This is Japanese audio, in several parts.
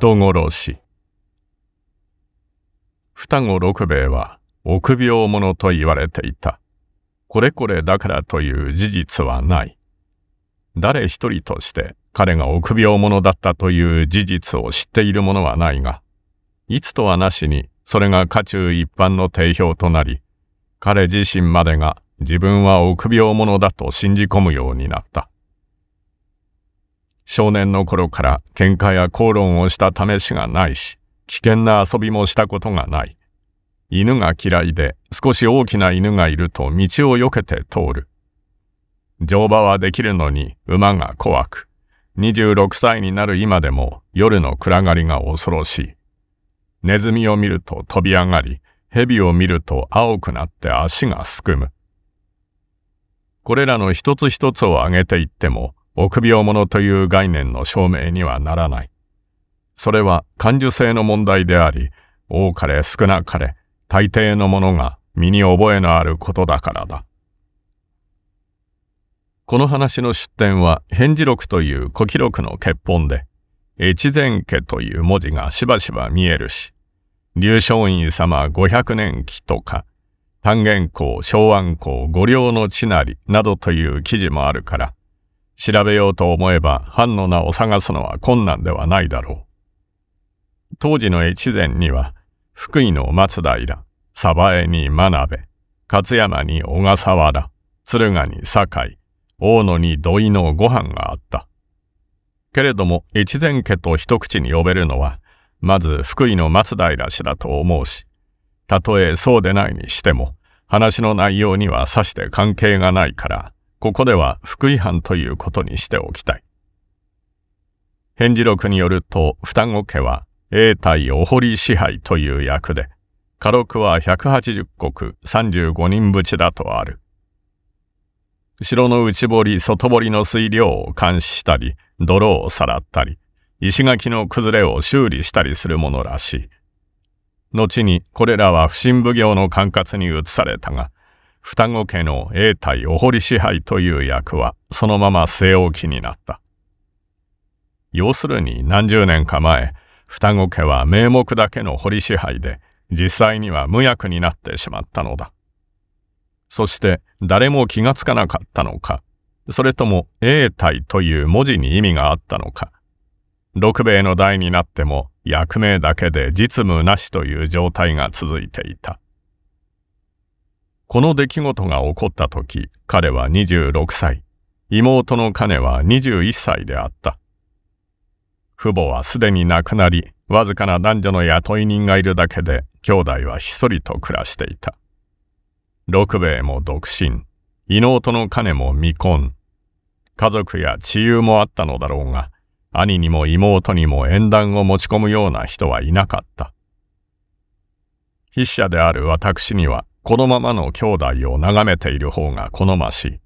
人殺し双子六兵衛は臆病者と言われていたこれこれだからという事実はない誰一人として彼が臆病者だったという事実を知っている者はないがいつとはなしにそれが家中一般の定評となり彼自身までが自分は臆病者だと信じ込むようになった。少年の頃から喧嘩や口論をした試しがないし、危険な遊びもしたことがない。犬が嫌いで少し大きな犬がいると道を避けて通る。乗馬はできるのに馬が怖く、26歳になる今でも夜の暗がりが恐ろしい。ネズミを見ると飛び上がり、蛇を見ると青くなって足がすくむ。これらの一つ一つを挙げていっても、臆病者という概念の証明にはならない。それは感受性の問題であり、多かれ少なかれ、大抵のものが身に覚えのあることだからだ。この話の出典は返事録という古記録の欠本で、越前家という文字がしばしば見えるし、劉松院様500年期とか、単元校、昭安校、五稜の地なりなどという記事もあるから、調べようと思えば藩の名を探すのは困難ではないだろう。当時の越前には、福井の松平、鯖江に真鍋、勝山に小笠原、敦賀に堺、大野に土井のご飯があった。けれども越前家と一口に呼べるのは、まず福井の松平氏だと思うし、たとえそうでないにしても、話の内容にはさして関係がないから、ここでは福井藩ということにしておきたい。返事録によると、双子家は、永代お堀支配という役で、家禄は180石35人ぶちだとある。城の内堀、外堀の水量を監視したり、泥をさらったり、石垣の崩れを修理したりするものらしい。後にこれらは不審奉行の管轄に移されたが、双子家の永代お堀支配という役はそのまま据え置きになった。要するに何十年か前、双子家は名目だけの堀支配で、実際には無役になってしまったのだ。そして誰も気がつかなかったのか、それとも永代という文字に意味があったのか、六兵衛の代になっても役名だけで実務なしという状態が続いていた。この出来事が起こった時、彼は26歳、妹のカネは21歳であった。父母はすでに亡くなり、わずかな男女の雇い人がいるだけで、兄弟はひっそりと暮らしていた。六兵衛も独身、妹のカネも未婚。家族や知友もあったのだろうが、兄にも妹にも縁談を持ち込むような人はいなかった。筆者である私には、このままの兄弟を眺めている方が好ましい。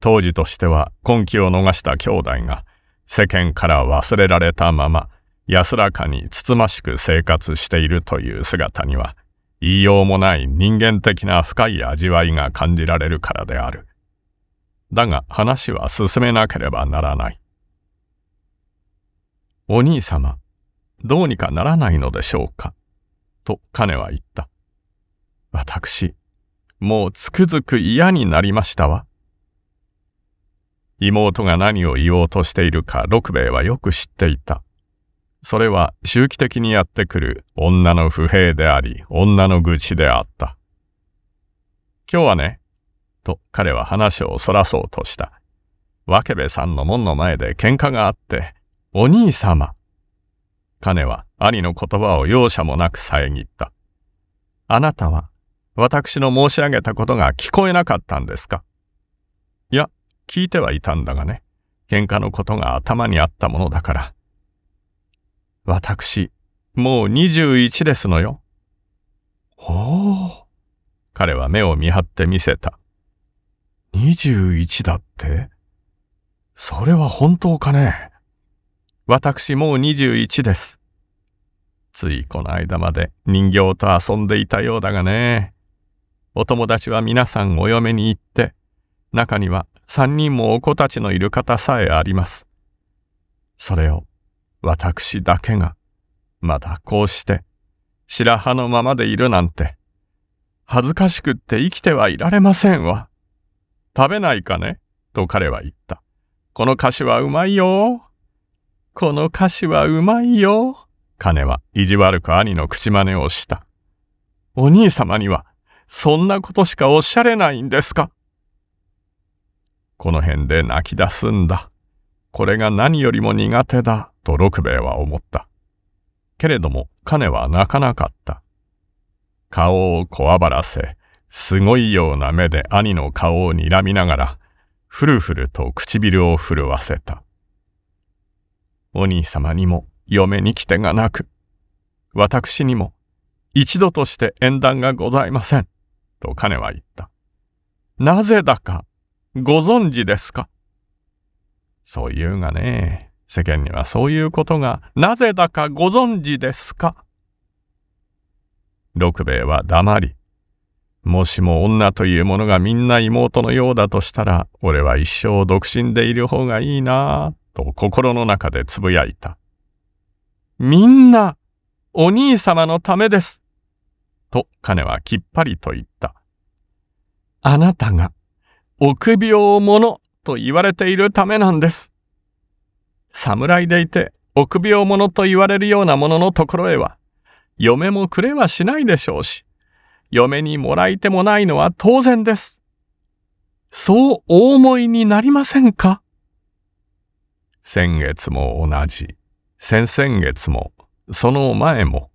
当時としては根気を逃した兄弟が世間から忘れられたまま安らかにつつましく生活しているという姿には言いようもない人間的な深い味わいが感じられるからである。だが話は進めなければならない。お兄様、どうにかならないのでしょうか、と彼は言った。私、もうつくづく嫌になりましたわ。妹が何を言おうとしているか六兵衛はよく知っていた。それは周期的にやってくる女の不平であり、女の愚痴であった。今日はね、と彼は話をそらそうとした。け部さんの門の前で喧嘩があって、お兄様。金は兄の言葉を容赦もなく遮った。あなたは私の申し上げたことが聞こえなかったんですかいや、聞いてはいたんだがね。喧嘩のことが頭にあったものだから。私、もう21ですのよ。ほう。彼は目を見張って見せた。21だってそれは本当かね私もう21です。ついこの間まで人形と遊んでいたようだがね。お友達は皆さんお嫁に行って、中には三人もお子たちのいる方さえあります。それを私だけが、まだこうして、白羽のままでいるなんて、恥ずかしくって生きてはいられませんわ。食べないかねと彼は言った。この菓子はうまいよ。この菓子はうまいよ。金は意地悪く兄の口真似をした。お兄様にはそんなことしかおっしゃれないんですかこの辺で泣き出すんだ。これが何よりも苦手だ、と六兵衛は思った。けれども彼は泣かなかった。顔をこわばらせ、すごいような目で兄の顔を睨みながら、ふるふると唇を震わせた。お兄様にも嫁に来てがなく、私にも一度として縁談がございません。と彼は言った。なぜだか、ご存知ですかそう言うがね、世間にはそういうことが、なぜだかご存知ですか六兵衛は黙り、もしも女というものがみんな妹のようだとしたら、俺は一生独身でいる方がいいなぁ、と心の中でつぶやいた。みんな、お兄様のためです。と彼はきっぱりと言った。あなたが、臆病者と言われているためなんです。侍でいて、臆病者と言われるようなもののところへは、嫁もくれはしないでしょうし、嫁にもらいてもないのは当然です。そうお思いになりませんか先月も同じ、先々月も、その前も、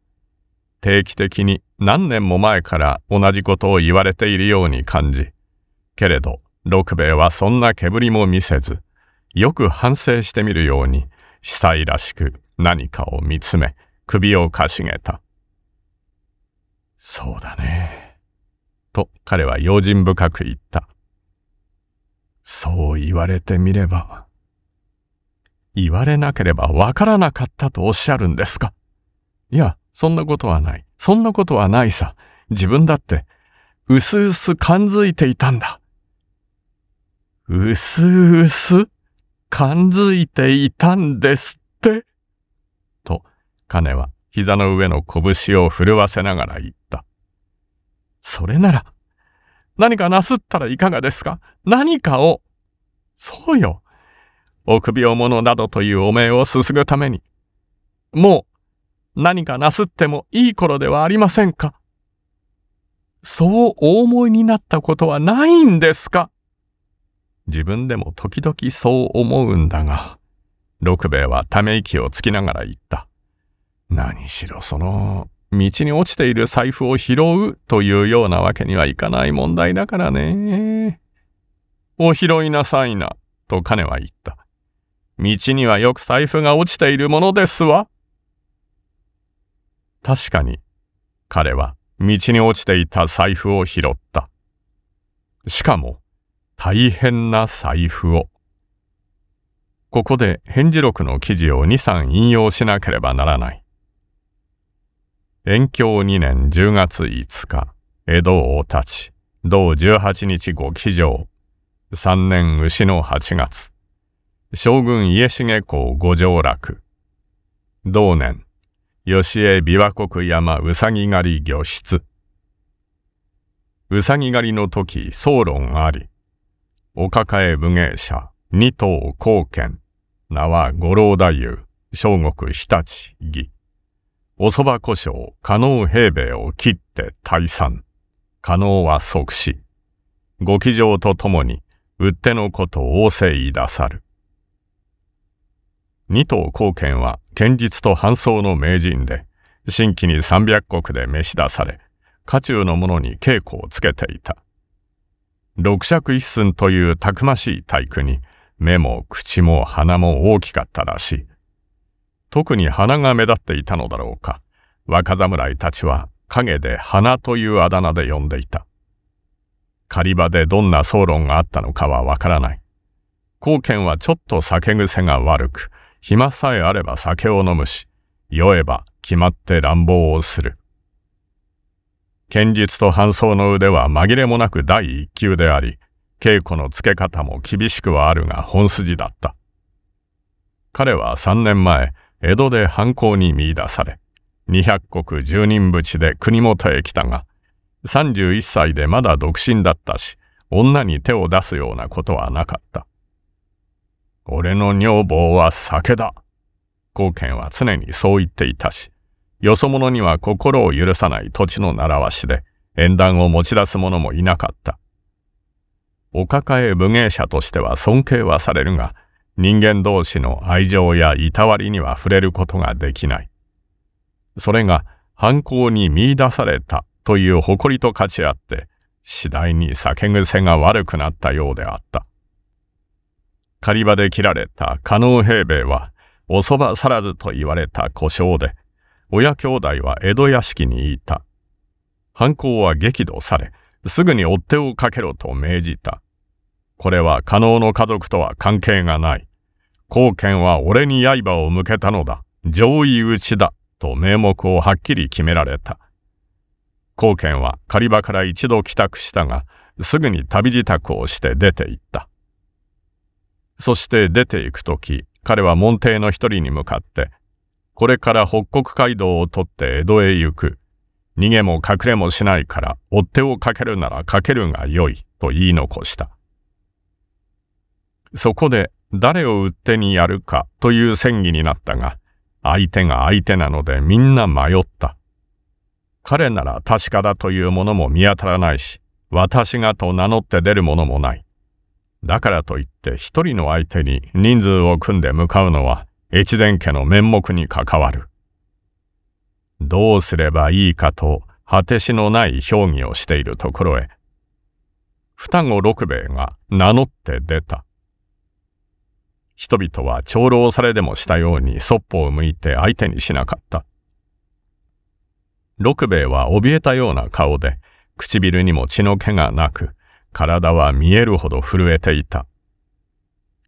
定期的に何年も前から同じことを言われているように感じ、けれど、六兵衛はそんな毛りも見せず、よく反省してみるように、司祭らしく何かを見つめ、首をかしげた。そうだね。と彼は用心深く言った。そう言われてみれば。言われなければわからなかったとおっしゃるんですかいや、そんなことはない。そんなことはないさ。自分だって、うすうす感づいていたんだ。うすうす感づいていたんですって。と、金は膝の上の拳を震わせながら言った。それなら、何かなすったらいかがですか何かを。そうよ。臆病者などという汚名をすすぐために。もう、何かなすってもいい頃ではありませんかそうお思いになったことはないんですか自分でも時々そう思うんだが、六兵衛はため息をつきながら言った。何しろその、道に落ちている財布を拾うというようなわけにはいかない問題だからね。お拾いなさいな、と彼は言った。道にはよく財布が落ちているものですわ。確かに、彼は道に落ちていた財布を拾った。しかも、大変な財布を。ここで返事録の記事を2、3引用しなければならない。延教2年10月5日、江戸を立ち、同18日後起上。3年牛の8月、将軍家重公五条落。同年、よしえ琵琶国山うさぎ狩り魚室。うさぎ狩りの時、総論あり。お抱え武芸者、二頭貢献。名は五郎太夫、小国日立、義。お蕎麦故障、加納平米を切って退散。加納は即死。ご騎乗とともに、売ってのことを仰せいださる。二頭貢献は剣術と搬送の名人で、新規に三百石で召し出され、家中の者に稽古をつけていた。六尺一寸というたくましい体育に、目も口も鼻も大きかったらしい。特に鼻が目立っていたのだろうか。若侍たちは影で鼻というあだ名で呼んでいた。狩り場でどんな騒論があったのかはわからない。貢献はちょっと酒癖が悪く、暇さえあれば酒を飲むし、酔えば決まって乱暴をする。剣術と搬送の腕は紛れもなく第一級であり、稽古のつけ方も厳しくはあるが本筋だった。彼は3年前、江戸で犯行に見出され、200国十人淵で国元へ来たが、31歳でまだ独身だったし、女に手を出すようなことはなかった。俺の女房は酒だ。貢献は常にそう言っていたし、よそ者には心を許さない土地の習わしで、縁談を持ち出す者もいなかった。お抱え武芸者としては尊敬はされるが、人間同士の愛情やいたわりには触れることができない。それが犯行に見出されたという誇りと価値あって、次第に酒癖が悪くなったようであった。狩り場で切られた加納平兵衛は、おそばさらずと言われた故障で、親兄弟は江戸屋敷にいた。犯行は激怒され、すぐに追っ手をかけろと命じた。これは加納の家族とは関係がない。貢献は俺に刃を向けたのだ。上位打ちだ。と名目をはっきり決められた。貢献は狩場から一度帰宅したが、すぐに旅支度をして出て行った。そして出て行くとき、彼は門弟の一人に向かって、これから北国街道を取って江戸へ行く。逃げも隠れもしないから、追っ手をかけるならかけるがよい、と言い残した。そこで、誰を売ってにやるかという戦議になったが、相手が相手なのでみんな迷った。彼なら確かだというものも見当たらないし、私がと名乗って出るものもない。だからといって一人の相手に人数を組んで向かうのは越前家の面目に関わる。どうすればいいかと果てしのない評議をしているところへ、双子六兵衛が名乗って出た。人々は長老されでもしたようにそっぽを向いて相手にしなかった。六兵衛は怯えたような顔で、唇にも血の気がなく、体は見えるほど震えていた。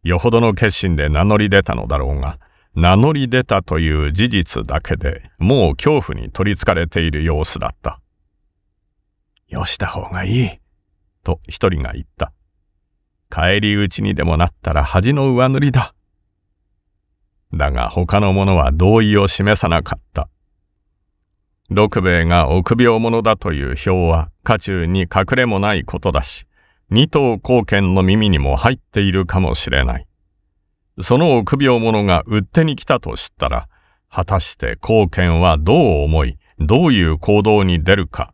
よほどの決心で名乗り出たのだろうが、名乗り出たという事実だけでもう恐怖に取りつかれている様子だった。よした方がいい、と一人が言った。帰り討ちにでもなったら恥の上塗りだ。だが他の者は同意を示さなかった。六兵衛が臆病者だという票は家中に隠れもないことだし、二頭貢献の耳にも入っているかもしれない。その臆病者が売ってに来たと知ったら、果たして貢献はどう思い、どういう行動に出るか。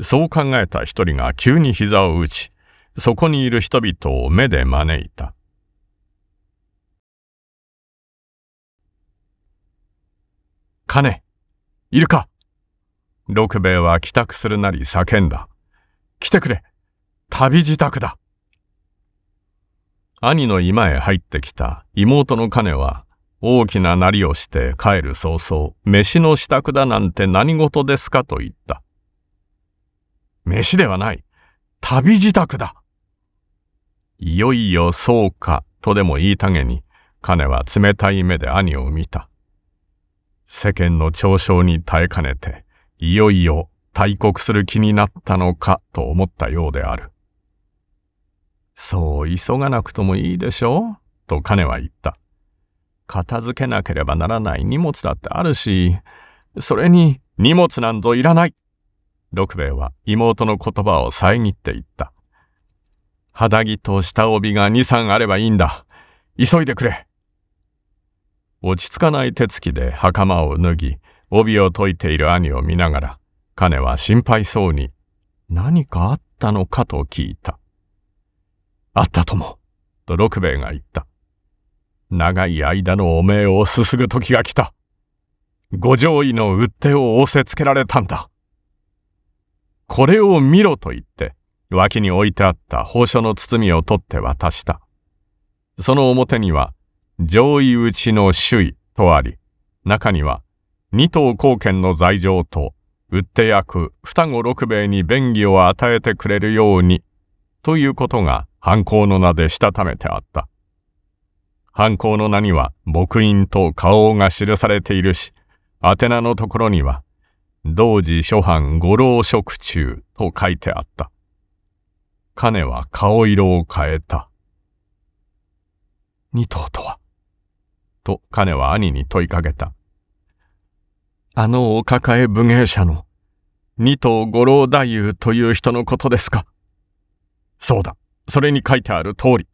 そう考えた一人が急に膝を打ち、そこにいる人々を目で招いた。金、いるか六兵衛は帰宅するなり叫んだ。来てくれ旅自宅だ。兄の居間へ入ってきた妹の金は、大きななりをして帰る早々、飯の支度だなんて何事ですかと言った。飯ではない。旅自宅だ。いよいよそうか、とでも言いたげに、金は冷たい目で兄を見た。世間の嘲笑に耐えかねて、いよいよ大国する気になったのかと思ったようである。そう急がなくともいいでしょうと彼は言った。片付けなければならない荷物だってあるし、それに荷物なんぞいらない六兵衛は妹の言葉を遮って言った。肌着と下帯が二三あればいいんだ。急いでくれ。落ち着かない手つきで袴を脱ぎ、帯を解いている兄を見ながら、彼は心配そうに、何かあったのかと聞いた。あったとも、と六兵衛が言った。長い間の汚名をすすぐ時が来た。五条医の打ってを仰せつけられたんだ。これを見ろと言って、脇に置いてあった宝書の包みを取って渡した。その表には、上位打ちの首位とあり、中には、二頭貢献の罪状と、打って役、双子六兵衛に便宜を与えてくれるように、ということが犯行の名でしたためてあった。犯行の名には牧印と顔が記されているし、宛名のところには、同時諸藩五郎職中と書いてあった。彼は顔色を変えた。二頭とはと彼は兄に問いかけた。あのお抱え武芸者の二頭五郎太夫という人のことですかそうだ。それに書いてある通り。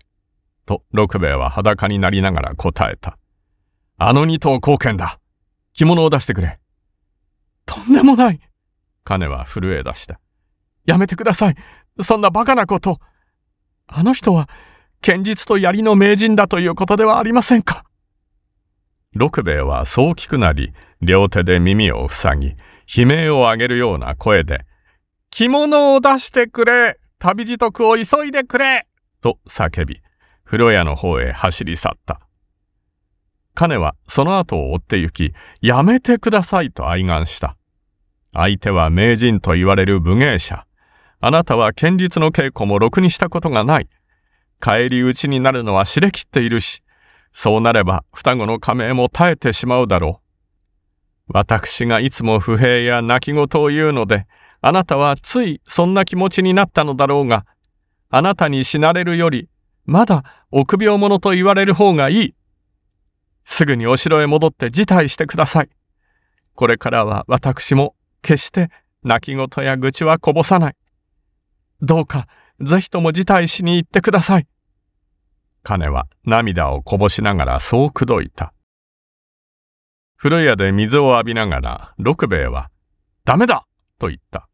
と、六兵衛は裸になりながら答えた。あの二頭貢献だ。着物を出してくれ。とんでもない。金は震え出した。やめてください。そんな馬鹿なこと。あの人は、剣術と槍の名人だということではありませんか。六兵衛はそう聞くなり、両手で耳を塞ぎ、悲鳴を上げるような声で、着物を出してくれ旅支得を急いでくれと叫び、風呂屋の方へ走り去った。彼はその後を追って行き、やめてくださいと哀願した。相手は名人と言われる武芸者。あなたは剣術の稽古もろくにしたことがない。帰り討ちになるのは知れきっているし、そうなれば双子の加盟も耐えてしまうだろう。私がいつも不平や泣き言を言うので、あなたはついそんな気持ちになったのだろうが、あなたに死なれるより、まだ臆病者と言われる方がいい。すぐにお城へ戻って辞退してください。これからは私も決して泣き言や愚痴はこぼさない。どうか、ぜひとも辞退しに行ってください。金は涙をこぼしながらそう口説いた。風呂屋で水を浴びながら六兵衛は、ダメだと言った。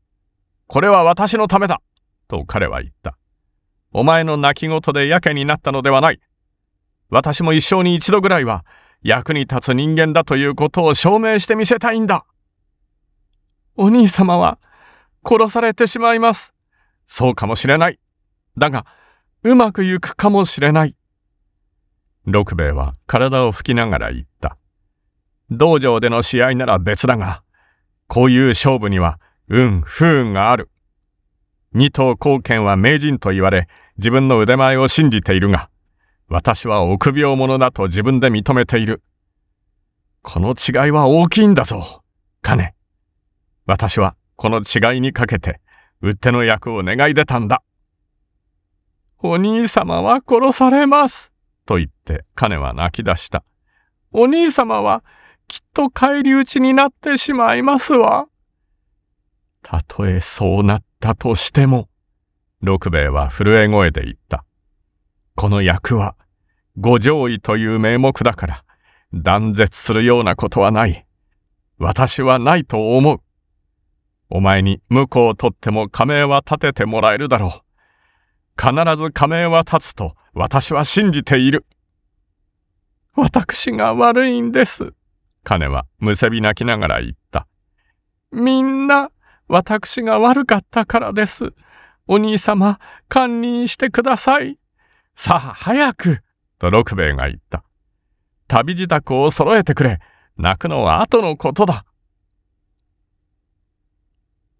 これは私のためだと彼は言った。お前の泣き言でやけになったのではない。私も一生に一度ぐらいは役に立つ人間だということを証明してみせたいんだ。お兄様は殺されてしまいます。そうかもしれない。だが、うまくゆくかもしれない。六兵衛は体を拭きながら言った。道場での試合なら別だが、こういう勝負にはうん、不運がある。二刀貢献は名人と言われ、自分の腕前を信じているが、私は臆病者だと自分で認めている。この違いは大きいんだぞ、金。私はこの違いにかけて、うっての役を願い出たんだ。お兄様は殺されます。と言って金は泣き出した。お兄様はきっと返り討ちになってしまいますわ。たとえそうなったとしても、六兵衛は震え声で言った。この役は、五上位という名目だから、断絶するようなことはない。私はないと思う。お前に婿を取っても仮名は立ててもらえるだろう。必ず仮名は立つと私は信じている。私が悪いんです。金はむせび泣きながら言った。みんな私が悪かったからです。お兄様、堪忍してください。さあ、早く、と六兵衛が言った。旅支度を揃えてくれ。泣くのは後のことだ。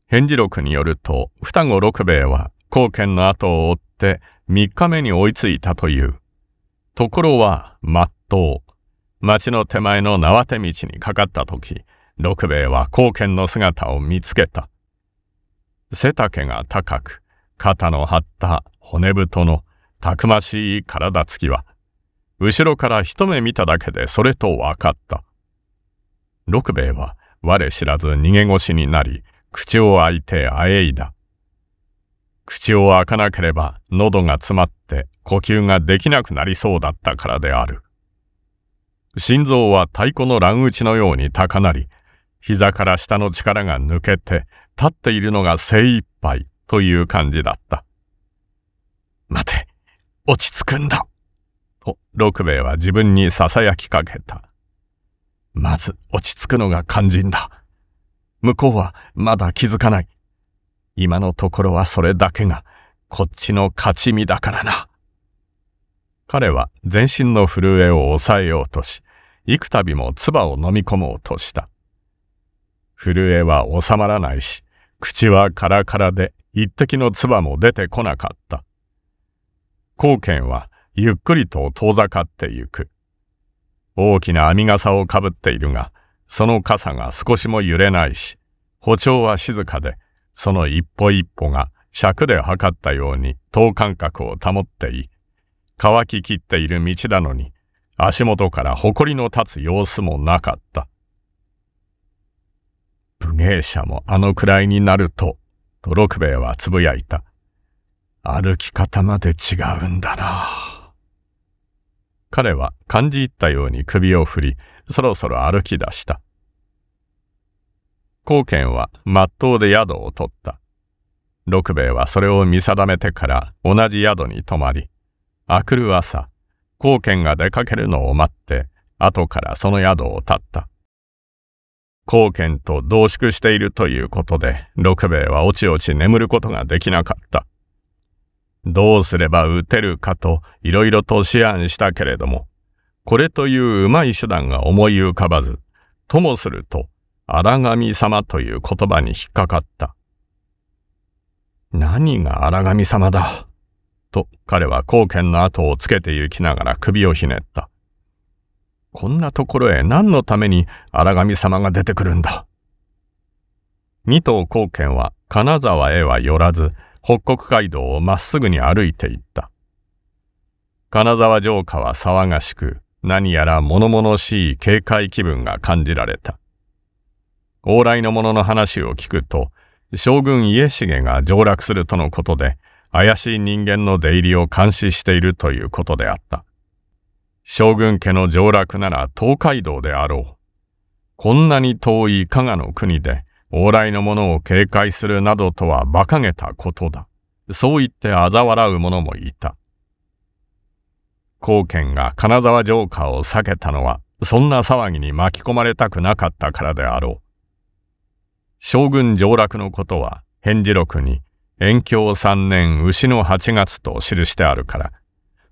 返事録によると、双子六兵衛は貢献の後を追って3日目に追いついたという。ところは、まっとう。町の手前の縄手道にかかった時、六兵衛は貢献の姿を見つけた。背丈が高く、肩の張った骨太のたくましい体つきは、後ろから一目見ただけでそれと分かった。六兵衛は我知らず逃げ腰になり、口を開いてあえいだ。口を開かなければ喉が詰まって呼吸ができなくなりそうだったからである。心臓は太鼓の乱打ちのように高鳴り、膝から下の力が抜けて立っているのが精一杯という感じだった。待て、落ち着くんだと六兵衛は自分に囁きかけた。まず落ち着くのが肝心だ。向こうはまだ気づかない。今のところはそれだけがこっちの勝ち身だからな。彼は全身の震えを抑えようとし、幾度も唾を飲み込もうとした。震えは収まらないし、口はカラカラで一滴の唾も出てこなかった。光剣はゆっくりと遠ざかってゆく。大きな網傘をかぶっているが、その傘が少しも揺れないし、歩調は静かで、その一歩一歩が尺で測ったように等間隔を保ってい、乾ききっている道なのに、足元から埃の立つ様子もなかった。武芸者もあのくらいになると、と六兵衛はつぶやいた。歩き方まで違うんだな。彼は感じ入ったように首を振り、そろそろ歩き出した。貢献は真っ当で宿を取った。六兵衛はそれを見定めてから同じ宿に泊まり、明くる朝、貢献が出かけるのを待って、後からその宿を立った。貢献と同縮しているということで、六兵衛はおちおち眠ることができなかった。どうすれば打てるかといろいろと思案したけれども、これといううまい手段が思い浮かばず、ともすると、荒神様という言葉に引っかかった。何が荒神様だ。と彼は貢献の後をつけて行きながら首をひねった。こんなところへ何のために荒神様が出てくるんだ。二頭光賢は金沢へは寄らず、北国街道をまっすぐに歩いていった。金沢城下は騒がしく、何やら物々しい警戒気分が感じられた。往来の者の話を聞くと、将軍家重が上洛するとのことで、怪しい人間の出入りを監視しているということであった。将軍家の上洛なら東海道であろう。こんなに遠い加賀の国で往来の者を警戒するなどとは馬鹿げたことだ。そう言って嘲笑う者もいた。高賢が金沢城下を避けたのは、そんな騒ぎに巻き込まれたくなかったからであろう。将軍上洛のことは、返事録に、延京三年牛の八月と記してあるから、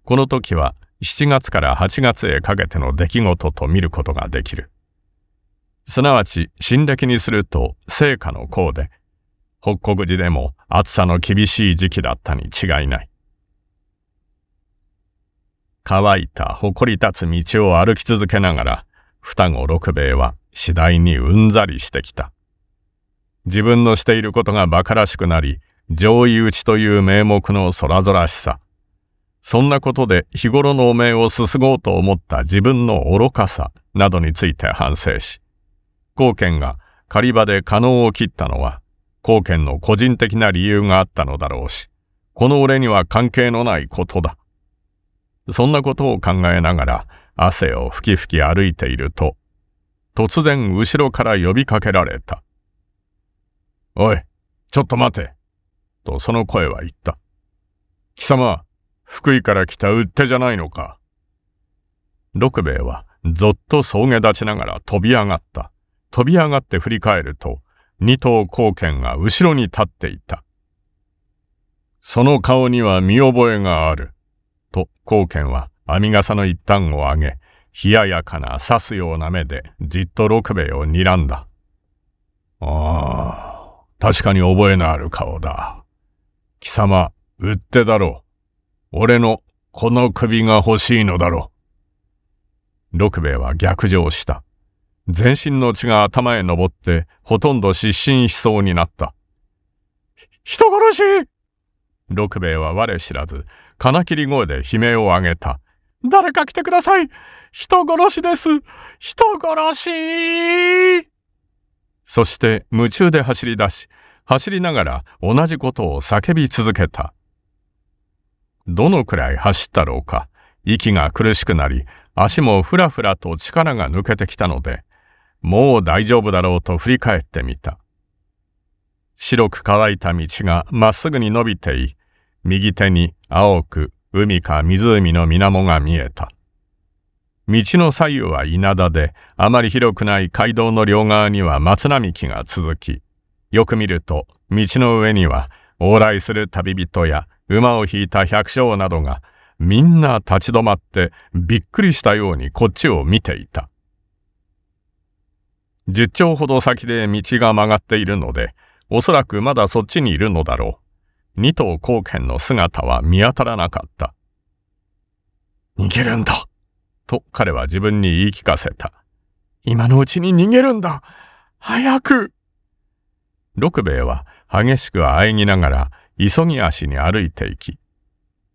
この時は、7月から8月へかけての出来事と見ることができる。すなわち、新暦にすると、成果の功で、北国寺でも暑さの厳しい時期だったに違いない。乾いた誇り立つ道を歩き続けながら、双子六兵衛は次第にうんざりしてきた。自分のしていることが馬鹿らしくなり、上位打ちという名目の空々しさ、そんなことで日頃の汚名をすすごうと思った自分の愚かさなどについて反省し、貢献が狩場で可能を切ったのは、貢献の個人的な理由があったのだろうし、この俺には関係のないことだ。そんなことを考えながら汗をふきふき歩いていると、突然後ろから呼びかけられた。おい、ちょっと待て。とその声は言った。貴様、福井から来た売てじゃないのか。六兵衛は、ぞっと草下立ちながら飛び上がった。飛び上がって振り返ると、二頭貢献が後ろに立っていた。その顔には見覚えがある。と、貢献は編笠の一端を上げ、冷ややかな刺すような目でじっと六兵衛を睨んだ。ああ、確かに覚えのある顔だ。貴様、売ってだろう。俺のこの首が欲しいのだろう。六兵衛は逆上した。全身の血が頭へ上って、ほとんど失神しそうになった。人殺し六兵衛は我知らず、金切り声で悲鳴を上げた。誰か来てください人殺しです人殺しそして夢中で走り出し、走りながら同じことを叫び続けた。どのくらい走ったろうか、息が苦しくなり、足もふらふらと力が抜けてきたので、もう大丈夫だろうと振り返ってみた。白く乾いた道がまっすぐに伸びてい、右手に青く海か湖の水面が見えた。道の左右は稲田で、あまり広くない街道の両側には松並木が続き、よく見ると、道の上には往来する旅人や馬を引いた百姓などが、みんな立ち止まってびっくりしたようにこっちを見ていた。十丁ほど先で道が曲がっているので、おそらくまだそっちにいるのだろう。二頭貢献の姿は見当たらなかった。逃げるんだと彼は自分に言い聞かせた。今のうちに逃げるんだ早く六兵衛は激しく喘ぎながら急ぎ足に歩いていき、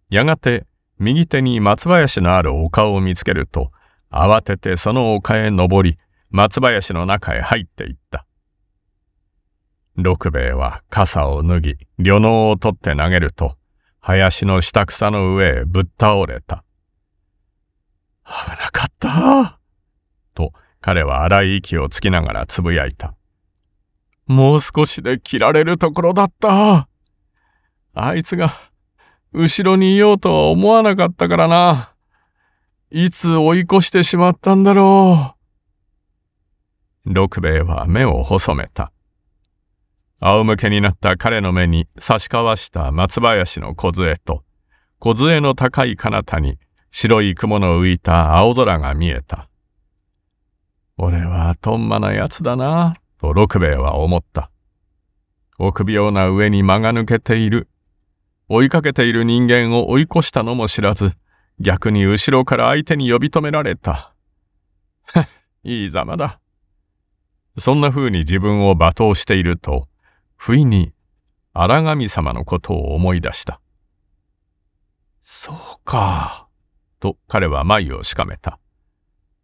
やがて右手に松林のある丘を見つけると、慌ててその丘へ登り、松林の中へ入っていった。六兵衛は傘を脱ぎ、旅能を取って投げると、林の下草の上へぶっ倒れた。危なかったと彼は荒い息をつきながらつぶやいた。もう少しで切られるところだったあいつが、後ろにいようとは思わなかったからな。いつ追い越してしまったんだろう。六兵衛は目を細めた。仰向けになった彼の目に差し交わした松林の梢と、梢の高い彼方に白い雲の浮いた青空が見えた。俺はとんまな奴だな、と六兵衛は思った。臆病な上に間が抜けている追いかけている人間を追い越したのも知らず、逆に後ろから相手に呼び止められた。いいざまだ。そんな風に自分を罵倒していると、不意に荒神様のことを思い出した。そうか、と彼は眉をしかめた。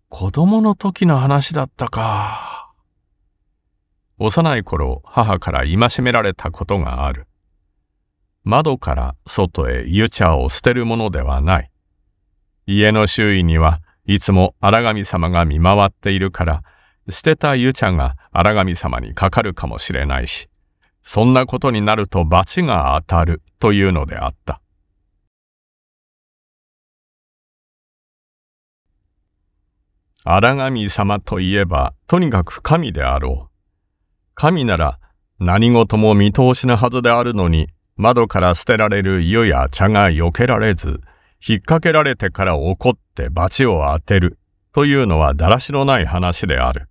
子供の時の話だったか。幼い頃母から戒められたことがある。窓から外へ湯茶を捨てるものではない。家の周囲にはいつも荒神様が見回っているから、捨てた湯茶が荒神様にかかるかもしれないし、そんなことになると罰が当たるというのであった。荒神様といえば、とにかく神であろう。神なら何事も見通しなはずであるのに、窓から捨てられる湯や茶が避けられず、引っ掛けられてから怒って罰を当てるというのはだらしのない話である。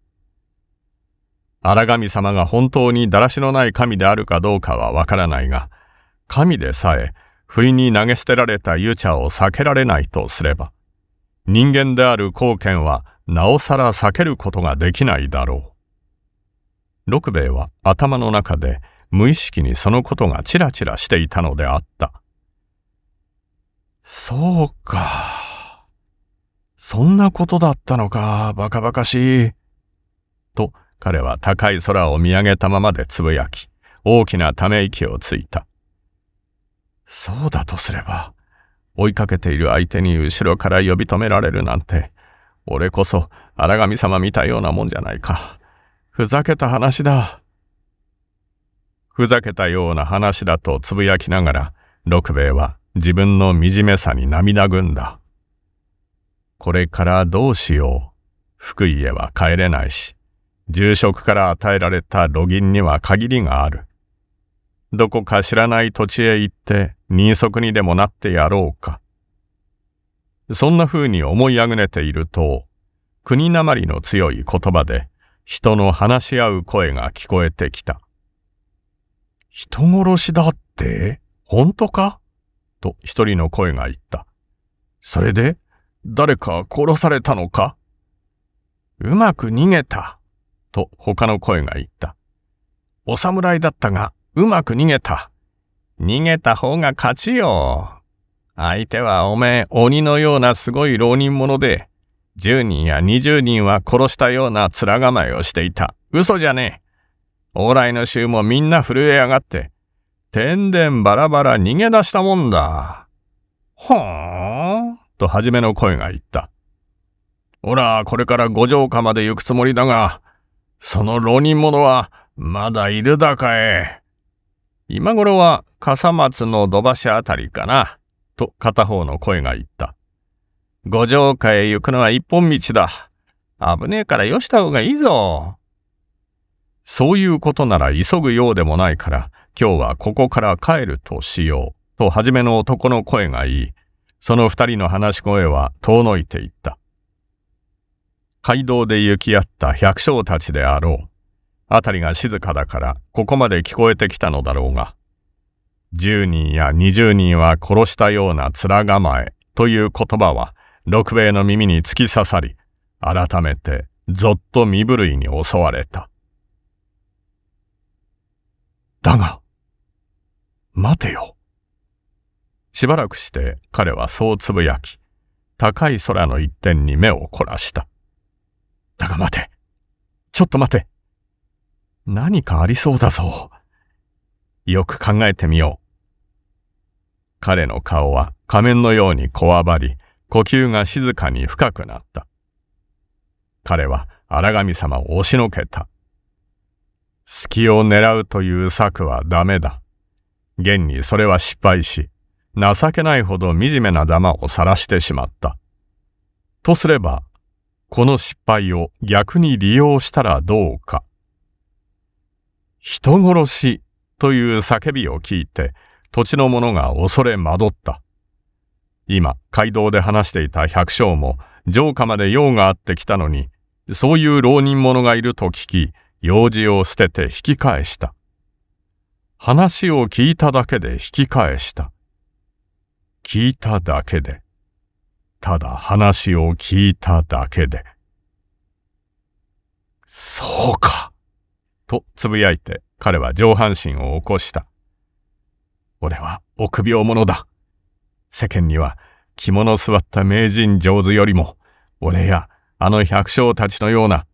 荒神様が本当にだらしのない神であるかどうかはわからないが、神でさえ不意に投げ捨てられた湯茶を避けられないとすれば、人間である貢献はなおさら避けることができないだろう。六兵衛は頭の中で、無意識にそのことがチラチラしていたのであった。そうか。そんなことだったのか、バカバカしい。と、彼は高い空を見上げたままでつぶやき、大きなため息をついた。そうだとすれば、追いかけている相手に後ろから呼び止められるなんて、俺こそ荒神様見たようなもんじゃないか。ふざけた話だ。ふざけたような話だとつぶやきながら、六兵衛は自分の惨めさに涙ぐんだ。これからどうしよう。福井へは帰れないし、住職から与えられた路銀には限りがある。どこか知らない土地へ行って、人足にでもなってやろうか。そんな風に思いあぐねていると、国なまりの強い言葉で、人の話し合う声が聞こえてきた。人殺しだって本当かと一人の声が言った。それで、誰か殺されたのかうまく逃げた、と他の声が言った。お侍だったが、うまく逃げた。逃げた方が勝ちよ。相手はおめえ鬼のようなすごい浪人者で、10人や20人は殺したような面構えをしていた。嘘じゃねえ。往来の衆もみんな震え上がって、天然バラバラ逃げ出したもんだ。ほーん、と初めの声が言った。おら、これから五条下まで行くつもりだが、その浪人者はまだいるだかえ。今頃は笠松の土橋あたりかな、と片方の声が言った。五条下へ行くのは一本道だ。危ねえからよした方がいいぞ。そういうことなら急ぐようでもないから、今日はここから帰るとしよう、と初めの男の声が言い、その二人の話し声は遠のいていった。街道で行き合った百姓たちであろう。辺りが静かだからここまで聞こえてきたのだろうが、10人や20人は殺したような面構えという言葉は六兵衛の耳に突き刺さり、改めてぞっと身震いに襲われた。だが、待てよ。しばらくして彼はそうつぶやき、高い空の一点に目を凝らした。だが待て。ちょっと待て。何かありそうだぞ。よく考えてみよう。彼の顔は仮面のようにこわばり、呼吸が静かに深くなった。彼は荒神様を押しのけた。隙を狙うという策はダメだ。現にそれは失敗し、情けないほど惨めなざまを晒してしまった。とすれば、この失敗を逆に利用したらどうか。人殺しという叫びを聞いて、土地の者が恐れ惑った。今、街道で話していた百姓も、城下まで用があってきたのに、そういう浪人者がいると聞き、用事を捨てて引き返した。話を聞いただけで引き返した。聞いただけで。ただ話を聞いただけで。そうか。とつぶやいて彼は上半身を起こした。俺は臆病者だ。世間には着物を座った名人上手よりも、俺やあの百姓たちのような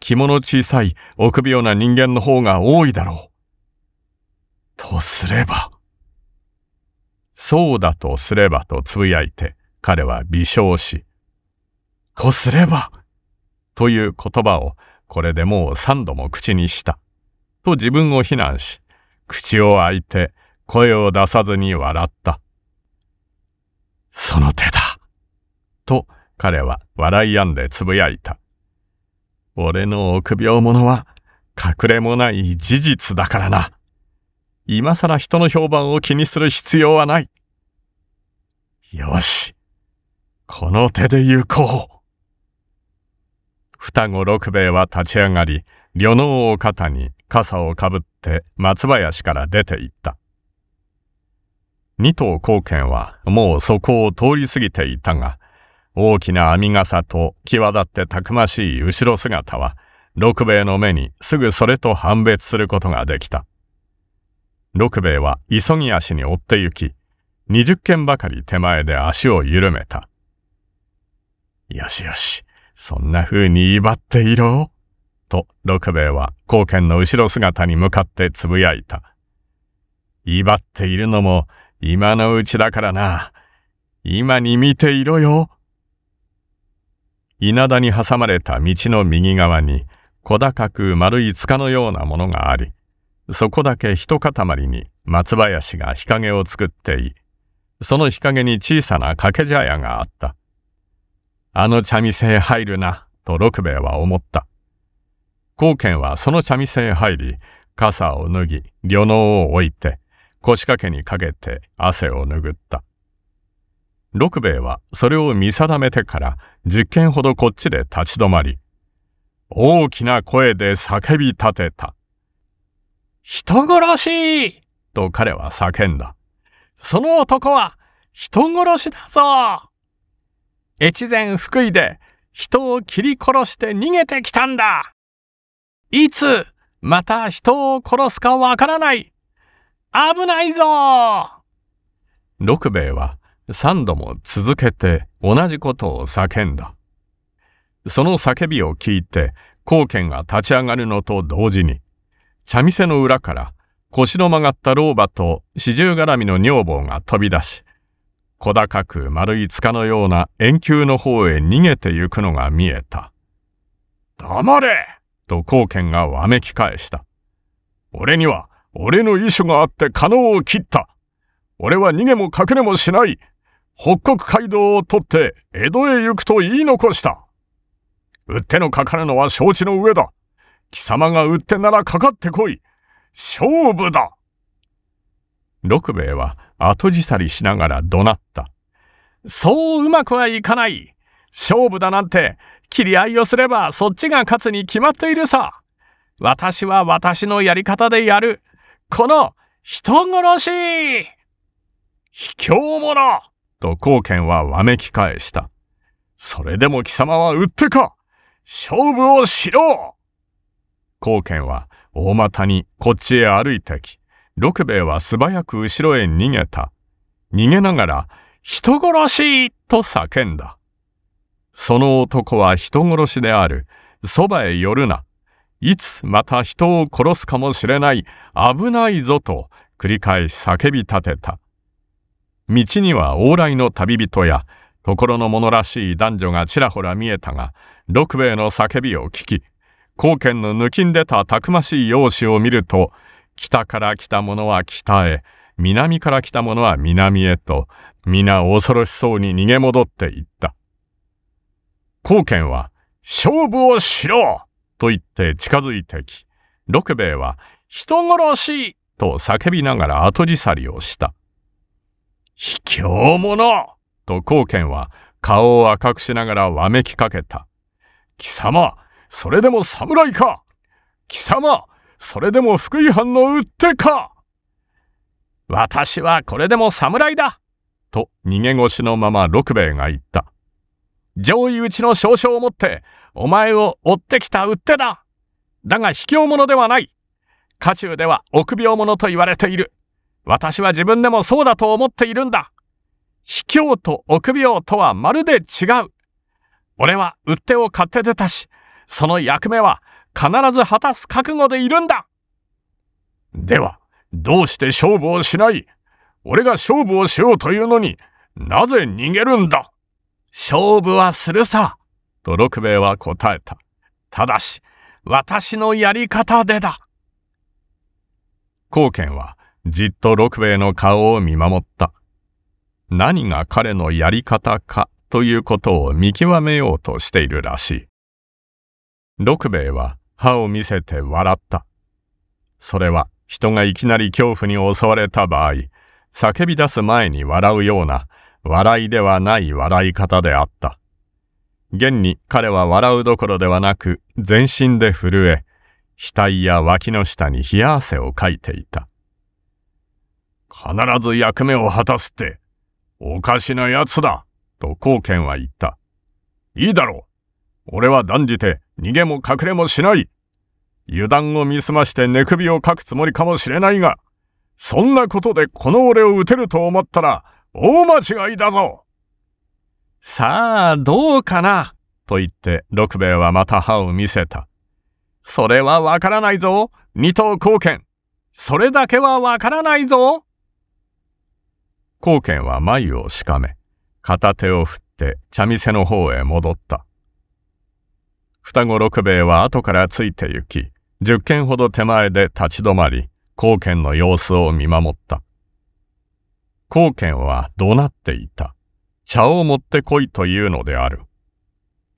肝の小さい、臆病な人間の方が多いだろう。とすれば。そうだとすればとつぶやいて、彼は微笑し、とすれば、という言葉をこれでもう三度も口にした。と自分を非難し、口を開いて声を出さずに笑った。その手だ。と彼は笑い止んでつぶやいた。俺の臆病者は隠れもない事実だからな。今さら人の評判を気にする必要はない。よし。この手で行こう。双子六兵衛は立ち上がり、旅能を肩に傘をかぶって松林から出て行った。二頭貢献はもうそこを通り過ぎていたが、大きな網笠と際立ってたくましい後ろ姿は、六兵衛の目にすぐそれと判別することができた。六兵衛は急ぎ足に追って行き、二十軒ばかり手前で足を緩めた。よしよし、そんな風に威張っていろ。と六兵衛は後見の後ろ姿に向かってつぶやいた。威張っているのも今のうちだからな。今に見ていろよ。稲田に挟まれた道の右側に、小高く丸い塚のようなものがあり、そこだけ一塊に松林が日陰を作ってい、その日陰に小さな掛け茶屋があった。あの茶店へ入るな、と六兵衛は思った。光賢はその茶店へ入り、傘を脱ぎ、旅能を置いて、腰掛けにかけて汗を拭った。六兵衛はそれを見定めてから実験軒ほどこっちで立ち止まり、大きな声で叫び立てた。人殺しと彼は叫んだ。その男は人殺しだぞ越前福井で人を切り殺して逃げてきたんだいつまた人を殺すかわからない危ないぞ六兵衛は三度も続けて同じことを叫んだ。その叫びを聞いて、光剣が立ち上がるのと同時に、茶店の裏から腰の曲がった老婆と四重絡みの女房が飛び出し、小高く丸い塚のような円球の方へ逃げてゆくのが見えた。黙れと光剣がわめき返した。俺には俺の遺書があって可能を切った。俺は逃げも隠れもしない。北国街道を取って江戸へ行くと言い残した。売ってのかかるのは承知の上だ。貴様が売ってならかかってこい。勝負だ六兵衛は後じさりしながら怒鳴った。そううまくはいかない。勝負だなんて、切り合いをすればそっちが勝つに決まっているさ。私は私のやり方でやる。この人殺し卑怯者と貢賢はわめき返した。それでも貴様は売ってか勝負をしろ高賢は大股にこっちへ歩いてき、六兵衛は素早く後ろへ逃げた。逃げながら、人殺しと叫んだ。その男は人殺しである。そばへ寄るな。いつまた人を殺すかもしれない。危ないぞと繰り返し叫び立てた。道には往来の旅人や、心の者らしい男女がちらほら見えたが、六兵衛の叫びを聞き、後見の抜きんでたたくましい容姿を見ると、北から来た者は北へ、南から来た者は南へと、皆恐ろしそうに逃げ戻っていった。貢賢は、勝負をしろと言って近づいてき、六兵衛は、人殺しと叫びながら後じさりをした。卑怯者と光賢は顔を赤くしながらわめきかけた。貴様、それでも侍か貴様、それでも福井藩のってか私はこれでも侍だと逃げ腰のまま六兵衛が言った。上位打ちの証書を持って、お前を追ってきたってだだが卑怯者ではない家中では臆病者と言われている。私は自分でもそうだと思っているんだ。卑怯と臆病とはまるで違う。俺は売てを買って出たし、その役目は必ず果たす覚悟でいるんだ。では、どうして勝負をしない俺が勝負をしようというのになぜ逃げるんだ勝負はするさ。と六兵衛は答えた。ただし、私のやり方でだ。貢献はじっと六兵衛の顔を見守った。何が彼のやり方かということを見極めようとしているらしい。六兵衛は歯を見せて笑った。それは人がいきなり恐怖に襲われた場合、叫び出す前に笑うような笑いではない笑い方であった。現に彼は笑うどころではなく全身で震え、額や脇の下に冷や汗をかいていた。必ず役目を果たすって、おかしな奴だと貢献は言った。いいだろう俺は断じて逃げも隠れもしない油断を見すまして寝首をかくつもりかもしれないが、そんなことでこの俺を撃てると思ったら大間違いだぞさあ、どうかなと言って六兵衛はまた歯を見せた。それはわからないぞ二等貢献それだけはわからないぞ貢献は眉をしかめ、片手を振って茶店の方へ戻った。双子六兵衛は後からついて行き、十軒ほど手前で立ち止まり、貢献の様子を見守った。貢献は怒鳴っていた。茶を持って来いというのである。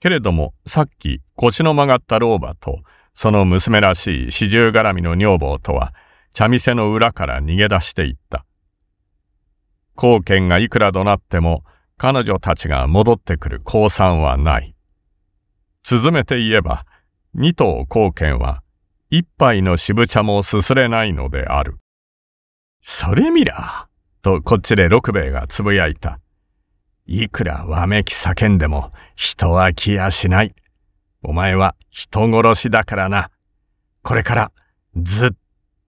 けれども、さっき腰の曲がった老婆と、その娘らしい四十絡みの女房とは、茶店の裏から逃げ出していった。貢献がいくら怒鳴っても、彼女たちが戻ってくる降参はない。続めて言えば、二頭貢献は、一杯の渋茶もすすれないのである。それみら、とこっちで六兵衛がつぶやいた。いくらわめき叫んでも人は来やしない。お前は人殺しだからな。これからずっ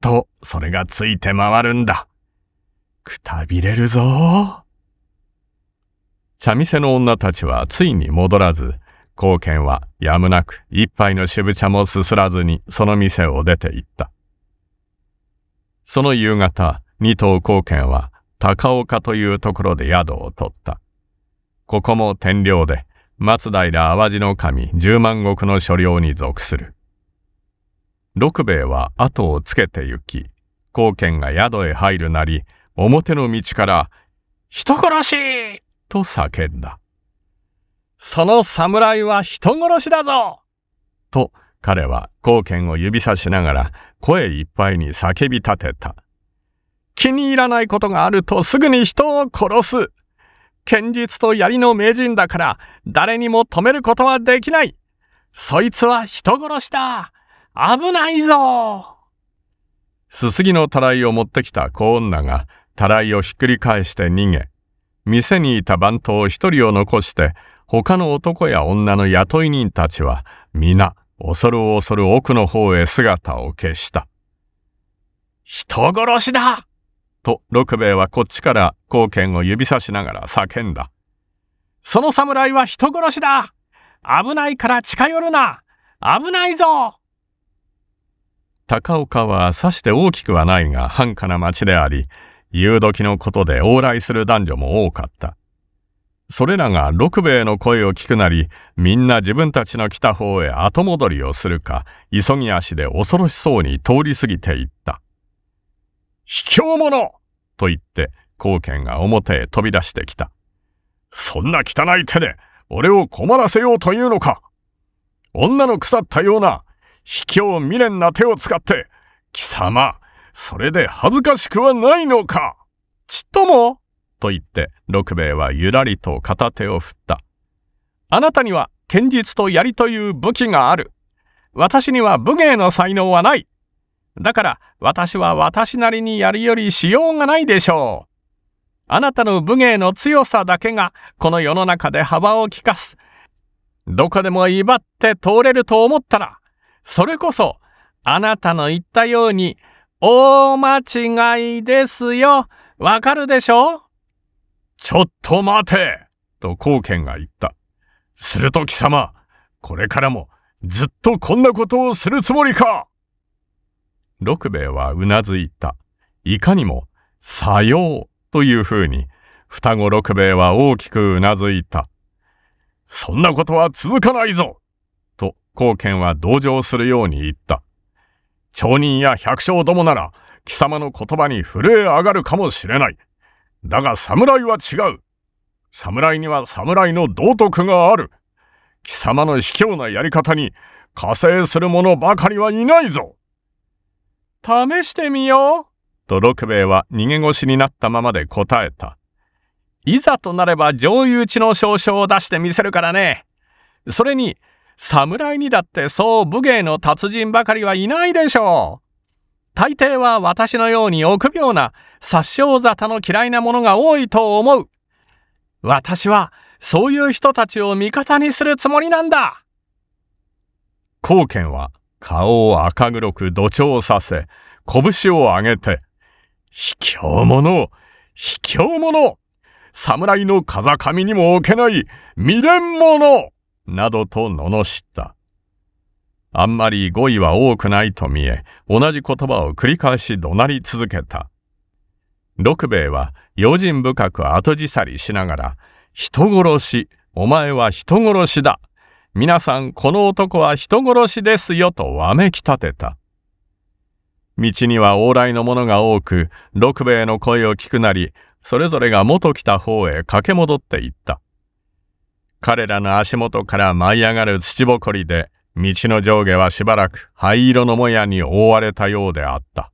とそれがついて回るんだ。くたびれるぞ。茶店の女たちはついに戻らず、貢献はやむなく一杯の渋茶もすすらずにその店を出て行った。その夕方、二頭貢献は高岡というところで宿を取った。ここも天領で、松平淡路の神十万石の所領に属する。六兵衛は後をつけて行き、貢献が宿へ入るなり、表の道から、人殺しと叫んだ。その侍は人殺しだぞと彼は後見を指さしながら声いっぱいに叫び立てた。気に入らないことがあるとすぐに人を殺す。剣術と槍の名人だから誰にも止めることはできない。そいつは人殺しだ。危ないぞ。すすぎのたらいを持ってきた子女がたらいをひっくり返して逃げ、店にいた番頭一人を残して、他の男や女の雇い人たちは、皆、恐る恐る奥の方へ姿を消した。人殺しだと六兵衛はこっちから貢献を指さしながら叫んだ。その侍は人殺しだ危ないから近寄るな危ないぞ高岡はさして大きくはないが、繁華な町であり、夕時のことで往来する男女も多かった。それらが六兵衛の声を聞くなり、みんな自分たちの来た方へ後戻りをするか、急ぎ足で恐ろしそうに通り過ぎていった。卑怯者と言って、貢献が表へ飛び出してきた。そんな汚い手で、俺を困らせようというのか女の腐ったような、卑怯未練な手を使って、貴様、それで恥ずかしくはないのかちっともと言って六兵衛はゆらりと片手を振った。あなたには剣術と槍という武器がある。私には武芸の才能はない。だから私は私なりにやるよりしようがないでしょう。あなたの武芸の強さだけがこの世の中で幅を利かす。どこでも威張って通れると思ったら、それこそあなたの言ったように大間違いですよ。わかるでしょちょっと待てと貢献が言った。すると貴様、これからもずっとこんなことをするつもりか六兵衛はうなずいた。いかにも、さようというふうに、双子六兵衛は大きくうなずいた。そんなことは続かないぞと貢献は同情するように言った。町人や百姓どもなら、貴様の言葉に震え上がるかもしれない。だが侍は違う。侍には侍の道徳がある。貴様の卑怯なやり方に、加勢する者ばかりはいないぞ。試してみよう。と六兵衛は逃げ腰になったままで答えた。いざとなれば上位打ちの証書を出してみせるからね。それに、侍にだってそう武芸の達人ばかりはいないでしょう。大抵は私のように臆病な殺傷沙汰の嫌いなものが多いと思う。私はそういう人たちを味方にするつもりなんだ。貢献は顔を赤黒く土調させ、拳を上げて、卑怯者、卑怯者、侍の風上にも置けない未練者などと罵った。あんまり語彙は多くないと見え、同じ言葉を繰り返し怒鳴り続けた。六兵衛は用心深く後じさりしながら、人殺し、お前は人殺しだ。皆さん、この男は人殺しですよとわめき立てた。道には往来の者が多く、六兵衛の声を聞くなり、それぞれが元来た方へ駆け戻っていった。彼らの足元から舞い上がる土ぼこりで、道の上下はしばらく灰色のもやに覆われたようであった。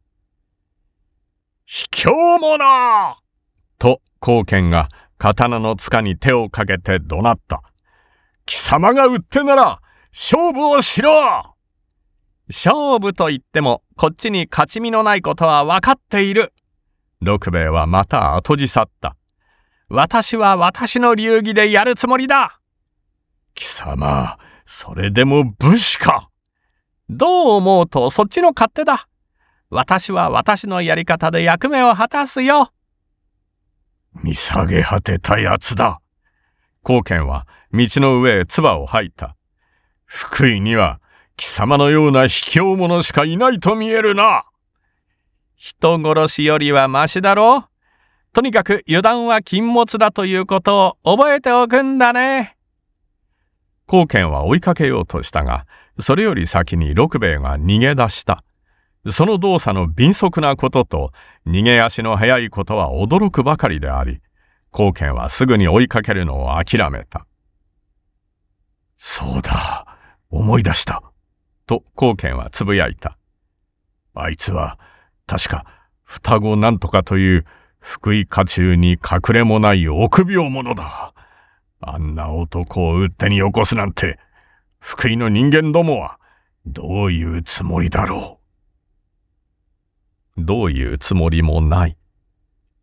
卑怯者と、光賢が刀の塚に手をかけて怒鳴った。貴様が売ってなら、勝負をしろ勝負と言っても、こっちに勝ち身のないことは分かっている。六兵衛はまた後じ去った。私は私の流儀でやるつもりだ貴様、それでも武士かどう思うとそっちの勝手だ。私は私のやり方で役目を果たすよ。見下げ果てた奴だ。貢献は道の上へ唾を吐いた。福井には貴様のような卑怯者しかいないと見えるな。人殺しよりはましだろうとにかく油断は禁物だということを覚えておくんだね。貢献は追いかけようとしたが、それより先に六兵衛が逃げ出した。その動作の敏速なことと、逃げ足の速いことは驚くばかりであり、貢献はすぐに追いかけるのを諦めた。そうだ、思い出した。と、貢献はつぶやいた。あいつは、確か、双子なんとかという福井家中に隠れもない臆病者だ。あんな男を打ってによこすなんて、福井の人間どもは、どういうつもりだろう。どういうつもりもない。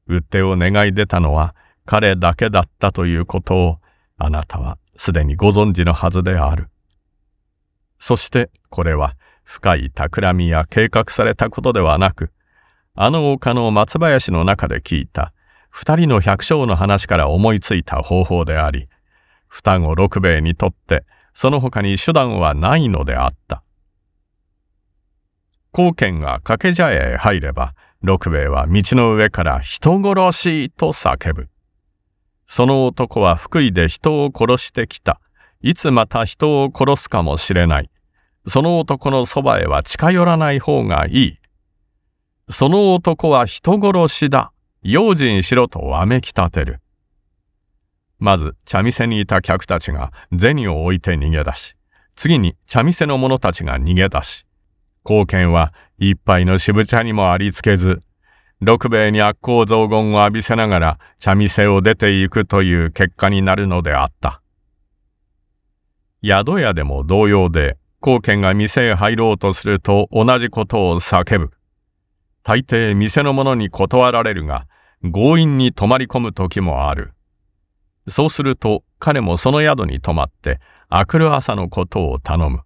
打ってを願い出たのは彼だけだったということを、あなたはすでにご存知のはずである。そしてこれは深い企みや計画されたことではなく、あの丘の松林の中で聞いた、二人の百姓の話から思いついた方法であり、双子六兵衛にとって、その他に手段はないのであった。貢賢が掛け茶屋へ入れば、六兵衛は道の上から人殺しと叫ぶ。その男は福井で人を殺してきた。いつまた人を殺すかもしれない。その男のそばへは近寄らない方がいい。その男は人殺しだ。用心しろとわめきたてる。まず、茶店にいた客たちが銭を置いて逃げ出し、次に茶店の者たちが逃げ出し、貢献は一杯の渋茶にもありつけず、六兵衛に悪行増言を浴びせながら茶店を出て行くという結果になるのであった。宿屋でも同様で、貢献が店へ入ろうとすると同じことを叫ぶ。大抵店の者に断られるが、強引に泊まり込む時もある。そうすると彼もその宿に泊まって、明くる朝のことを頼む。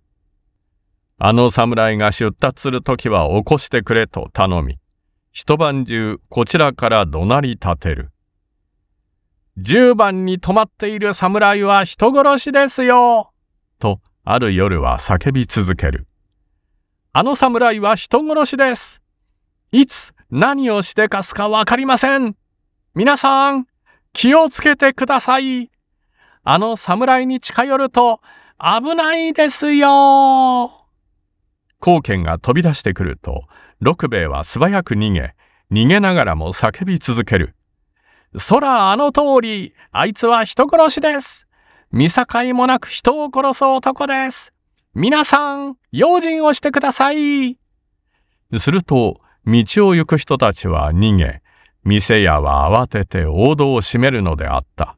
あの侍が出立する時は起こしてくれと頼み、一晩中こちらから怒鳴り立てる。十番に泊まっている侍は人殺しですよと、ある夜は叫び続ける。あの侍は人殺しですいつ何をしてかすかわかりません。皆さん、気をつけてください。あの侍に近寄ると危ないですよ。光剣が飛び出してくると、六兵衛は素早く逃げ、逃げながらも叫び続ける。そらあの通り、あいつは人殺しです。見境もなく人を殺す男です。皆さん、用心をしてください。すると、道を行く人たちは逃げ、店屋は慌てて王道を閉めるのであった。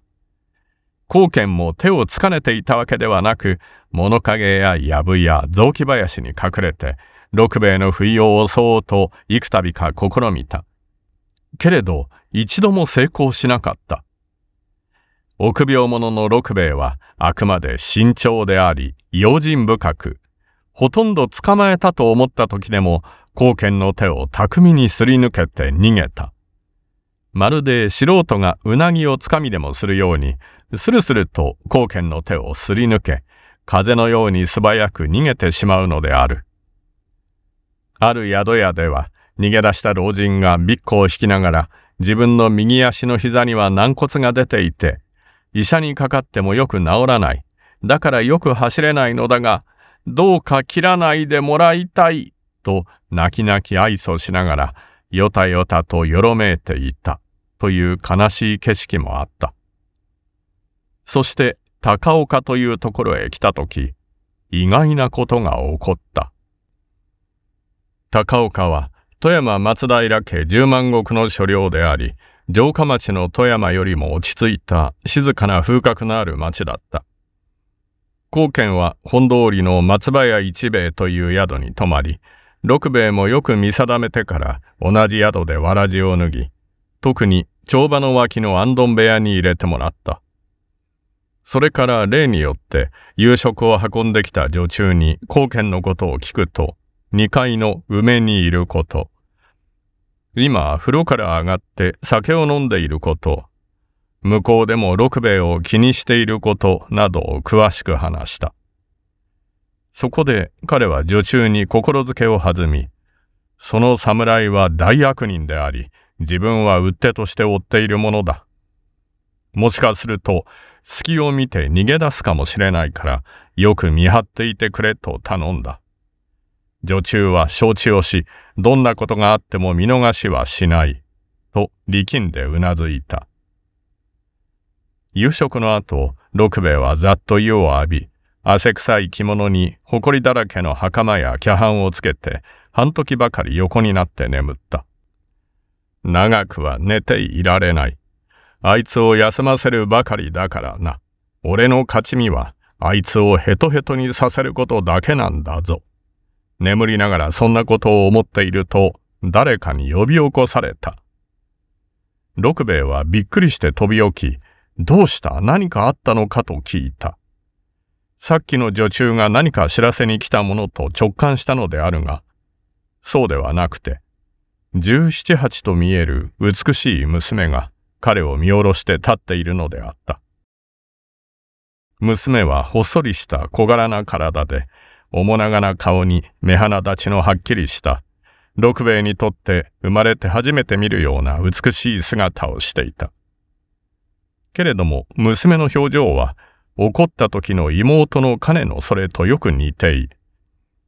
貢献も手をつかねていたわけではなく、物陰や藪や雑木林に隠れて、六兵衛の不意を襲おうと幾度か試みた。けれど、一度も成功しなかった。臆病者の六兵衛は、あくまで慎重であり、用心深く、ほとんど捕まえたと思った時でも、貢献の手を巧みにすり抜けて逃げた。まるで素人がうなぎをつかみでもするように、スルスルと貢献の手をすり抜け、風のように素早く逃げてしまうのである。ある宿屋では、逃げ出した老人がびっこを引きながら、自分の右足の膝には軟骨が出ていて、医者にかかってもよく治らない。だからよく走れないのだが、どうか切らないでもらいたいと泣き泣き愛想しながら、よたよたとよろめいていたという悲しい景色もあった。そして高岡というところへ来た時、意外なことが起こった。高岡は富山松平家十万石の所領であり、城下町の富山よりも落ち着いた静かな風格のある町だった。高賢は本通りの松林一兵衛という宿に泊まり、六兵衛もよく見定めてから同じ宿でわらじを脱ぎ、特に帳場の脇の安頓部屋に入れてもらった。それから例によって夕食を運んできた女中に貢献のことを聞くと、2階の梅にいること、今風呂から上がって酒を飲んでいること、向こうでも六兵衛を気にしていることなどを詳しく話した。そこで彼は女中に心づけを弾み、その侍は大悪人であり、自分は売てとして追っているものだ。もしかすると、隙を見て逃げ出すかもしれないから、よく見張っていてくれと頼んだ。女中は承知をし、どんなことがあっても見逃しはしない、と力んでうなずいた。夕食の後、六兵衛はざっと湯を浴び、汗臭い着物に埃だらけの袴やキャハンをつけて、半時ばかり横になって眠った。長くは寝ていられない。あいつを休ませるばかりだからな。俺の勝ち身は、あいつをヘトヘトにさせることだけなんだぞ。眠りながらそんなことを思っていると、誰かに呼び起こされた。六兵衛はびっくりして飛び起き、どうした何かあったのかと聞いた。さっきの女中が何か知らせに来たものと直感したのであるが、そうではなくて、十七八と見える美しい娘が彼を見下ろして立っているのであった。娘はほっそりした小柄な体で、面長な顔に目鼻立ちのはっきりした、六兵衛にとって生まれて初めて見るような美しい姿をしていた。けれども娘の表情は怒った時の妹の彼のそれとよく似ている。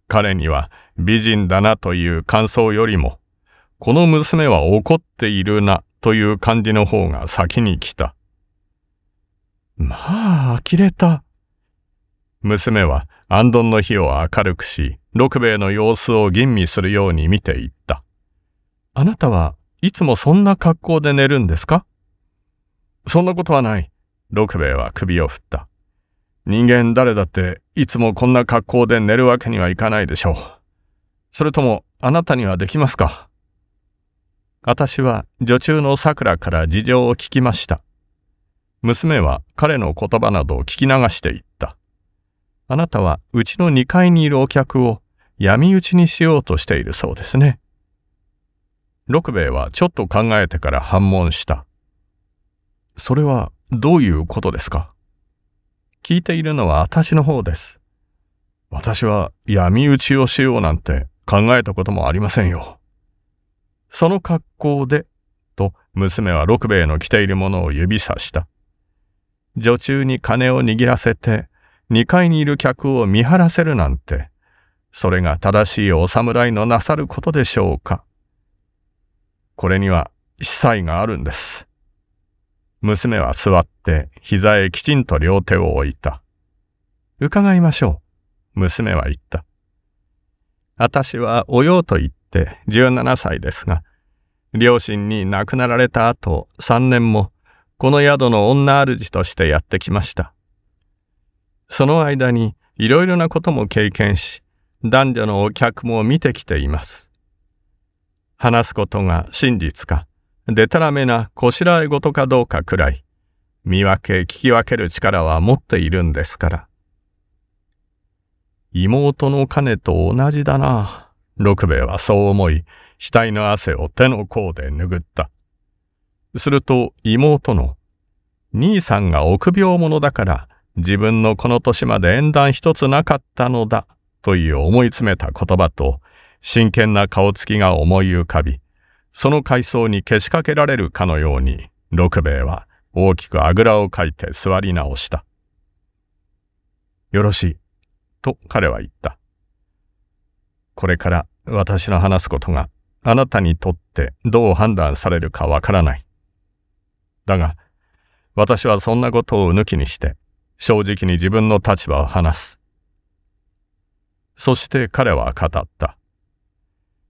彼には美人だなという感想よりも、この娘は怒っているなという感じの方が先に来た。まあ、呆れた。娘は安どんの火を明るくし、六兵衛の様子を吟味するように見ていった。あなたはいつもそんな格好で寝るんですかそんなことはない。六兵衛は首を振った。人間誰だっていつもこんな格好で寝るわけにはいかないでしょう。それともあなたにはできますか私は女中の桜から事情を聞きました。娘は彼の言葉などを聞き流していった。あなたはうちの2階にいるお客を闇討ちにしようとしているそうですね。六兵衛はちょっと考えてから反問した。それはどういうことですか聞いているのは私の方です。私は闇討ちをしようなんて考えたこともありませんよ。その格好で、と娘は六兵衛の着ているものを指さした。女中に金を握らせて、二階にいる客を見張らせるなんて、それが正しいお侍のなさることでしょうか。これには、司祭があるんです。娘は座って膝へきちんと両手を置いた。伺いましょう。娘は言った。私はおようと言って17歳ですが、両親に亡くなられた後3年もこの宿の女主としてやってきました。その間にいろいろなことも経験し、男女のお客も見てきています。話すことが真実か、でたらめなこしらえ事かどうかくらい、見分け聞き分ける力は持っているんですから。妹の金と同じだな。六兵衛はそう思い、額の汗を手の甲で拭った。すると妹の、兄さんが臆病者だから自分のこの年まで縁談一つなかったのだという思い詰めた言葉と真剣な顔つきが思い浮かび、その階層にけしかけられるかのように、六兵衛は大きくあぐらをかいて座り直した。よろしい、と彼は言った。これから私の話すことがあなたにとってどう判断されるかわからない。だが、私はそんなことを抜きにして、正直に自分の立場を話す。そして彼は語った。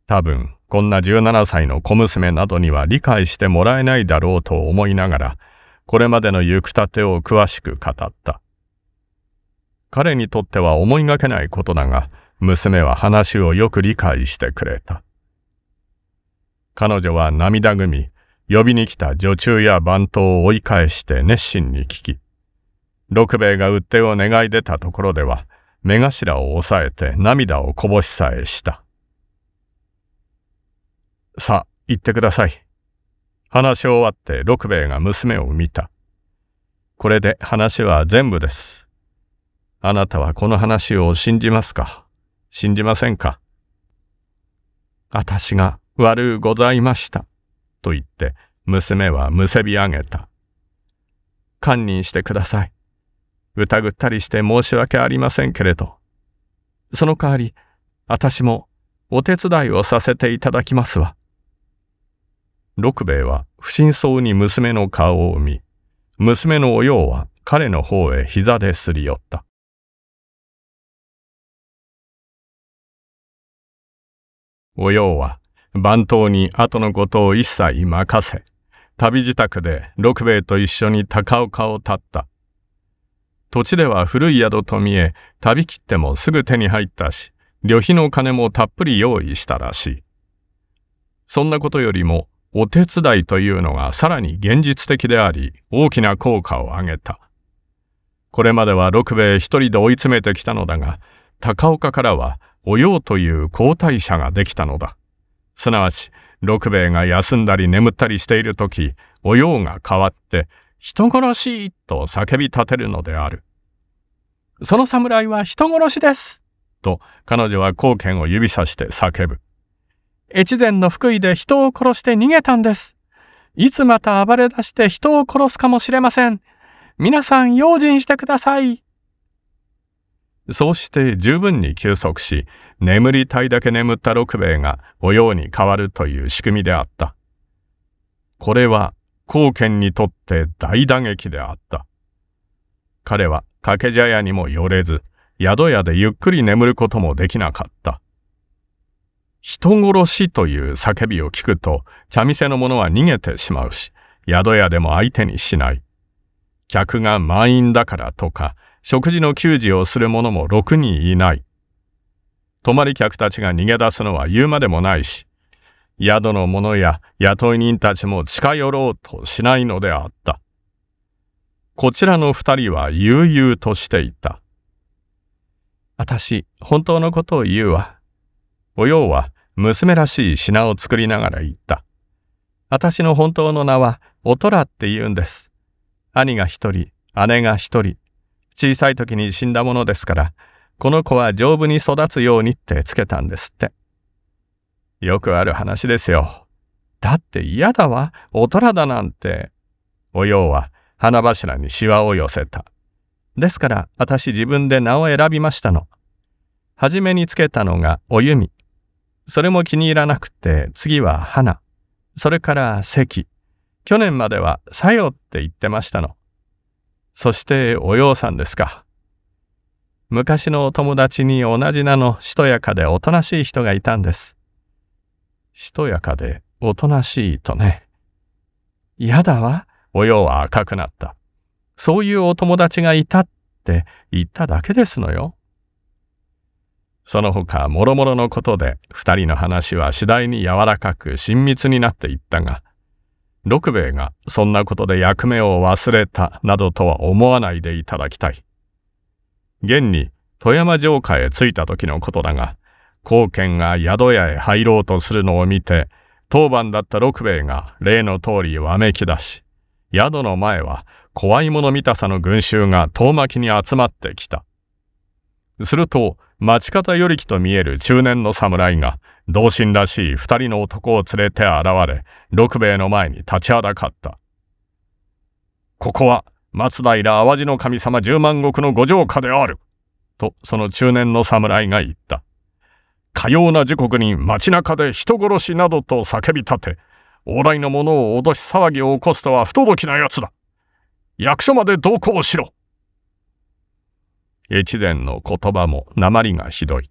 多分、こんな17歳の小娘などには理解してもらえないだろうと思いながら、これまでの行くたてを詳しく語った。彼にとっては思いがけないことだが、娘は話をよく理解してくれた。彼女は涙ぐみ、呼びに来た女中や番頭を追い返して熱心に聞き、六兵衛が売てを願い出たところでは、目頭を押さえて涙をこぼしさえした。さあ、行ってください。話し終わって六兵衛が娘を見た。これで話は全部です。あなたはこの話を信じますか信じませんか私が悪うございました。と言って娘はむせび上げた。堪忍してください。疑ったりして申し訳ありませんけれど。その代わり、私もお手伝いをさせていただきますわ。六兵衛は不審そうに娘の顔を見、娘のおようは彼の方へ膝ですり寄った。おようは番頭に後のことを一切任せ、旅支度で六兵衛と一緒に高岡を立った。土地では古い宿と見え、旅切ってもすぐ手に入ったし、旅費の金もたっぷり用意したらしい。そんなことよりもお手伝いというのがさらに現実的であり、大きな効果を上げた。これまでは六兵衛一人で追い詰めてきたのだが、高岡からは、おようという交代者ができたのだ。すなわち、六兵衛が休んだり眠ったりしているとき、おようが変わって、人殺しと叫び立てるのである。その侍は人殺しですと彼女は貢献を指さして叫ぶ。越前の福井で人を殺して逃げたんです。いつまた暴れ出して人を殺すかもしれません。皆さん用心してください。そうして十分に休息し、眠りたいだけ眠った六兵衛がおように変わるという仕組みであった。これは貢献にとって大打撃であった。彼は掛け茶屋にも寄れず、宿屋でゆっくり眠ることもできなかった。人殺しという叫びを聞くと、茶店の者は逃げてしまうし、宿屋でも相手にしない。客が満員だからとか、食事の給仕をする者もろくにいない。泊まり客たちが逃げ出すのは言うまでもないし、宿の者や雇い人たちも近寄ろうとしないのであった。こちらの二人は悠々としていた。私、本当のことを言うわ。おようは娘らしい品を作りながら言った。私の本当の名は、おとらって言うんです。兄が一人、姉が一人、小さい時に死んだものですから、この子は丈夫に育つようにってつけたんですって。よくある話ですよ。だって嫌だわ、おとらだなんて。おようは花柱にしわを寄せた。ですから私自分で名を選びましたの。初めにつけたのがおゆみ。それも気に入らなくて、次は花。それから席。去年まではさよって言ってましたの。そしてお洋さんですか。昔のお友達に同じ名のしとやかでおとなしい人がいたんです。しとやかでおとなしいとね。嫌だわ。お洋は赤くなった。そういうお友達がいたって言っただけですのよ。その他もろもろのことで二人の話は次第に柔らかく親密になっていったが六兵衛がそんなことで役目を忘れたなどとは思わないでいただきたい。現に富山城下へ着いた時のことだが高賢が宿屋へ入ろうとするのを見て当番だった六兵衛が例の通りわめき出し宿の前は怖いもの見たさの群衆が遠巻きに集まってきた。すると町方与力と見える中年の侍が、同心らしい二人の男を連れて現れ、六兵衛の前に立ちはだかった。ここは、松平淡路の神様十万石の御城下であると、その中年の侍が言った。かような時刻に街中で人殺しなどと叫び立て、往来の者を脅し騒ぎを起こすとは不届きな奴だ。役所まで同行しろ越前の言葉も鉛がひどい。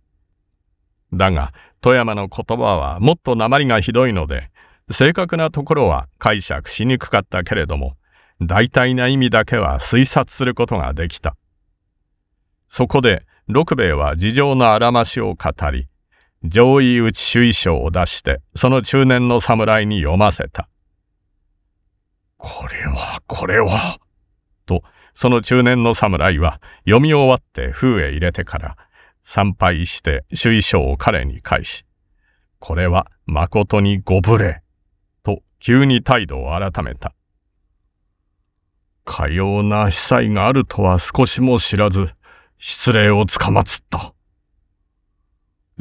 だが、富山の言葉はもっと鉛がひどいので、正確なところは解釈しにくかったけれども、大体な意味だけは推察することができた。そこで、六兵衛は事情のあらましを語り、上位ち主意書を出して、その中年の侍に読ませた。これは、これは。その中年の侍は読み終わって封へ入れてから参拝して主衣装を彼に返し、これは誠にご無礼、と急に態度を改めた。かような司祭があるとは少しも知らず、失礼をつかまつった。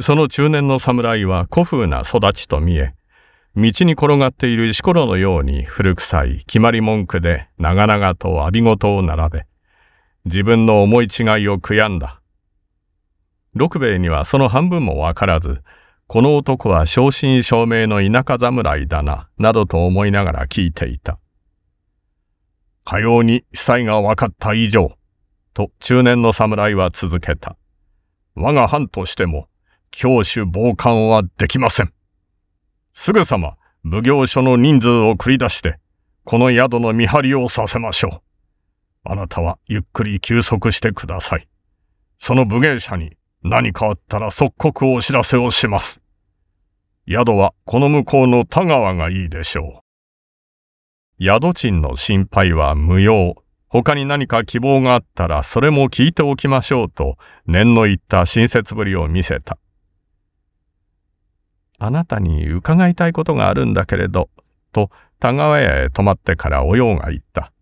その中年の侍は古風な育ちと見え、道に転がっている石ころのように古臭い決まり文句で長々と詫び事を並べ、自分の思い違いを悔やんだ。六兵衛にはその半分もわからず、この男は正真正銘の田舎侍だな、などと思いながら聞いていた。かように被災が分かった以上、と中年の侍は続けた。我が藩としても、教主傍観はできません。すぐさま奉行所の人数を繰り出して、この宿の見張りをさせましょう。あなたはゆっくり休息してください。その武芸者に何かあったら即刻お知らせをします。宿はこの向こうの田川がいいでしょう。宿賃の心配は無用。他に何か希望があったらそれも聞いておきましょうと、念の言った親切ぶりを見せた。あなたに伺いたいことがあるんだけれど、と田川屋へ泊まってからおようが言った。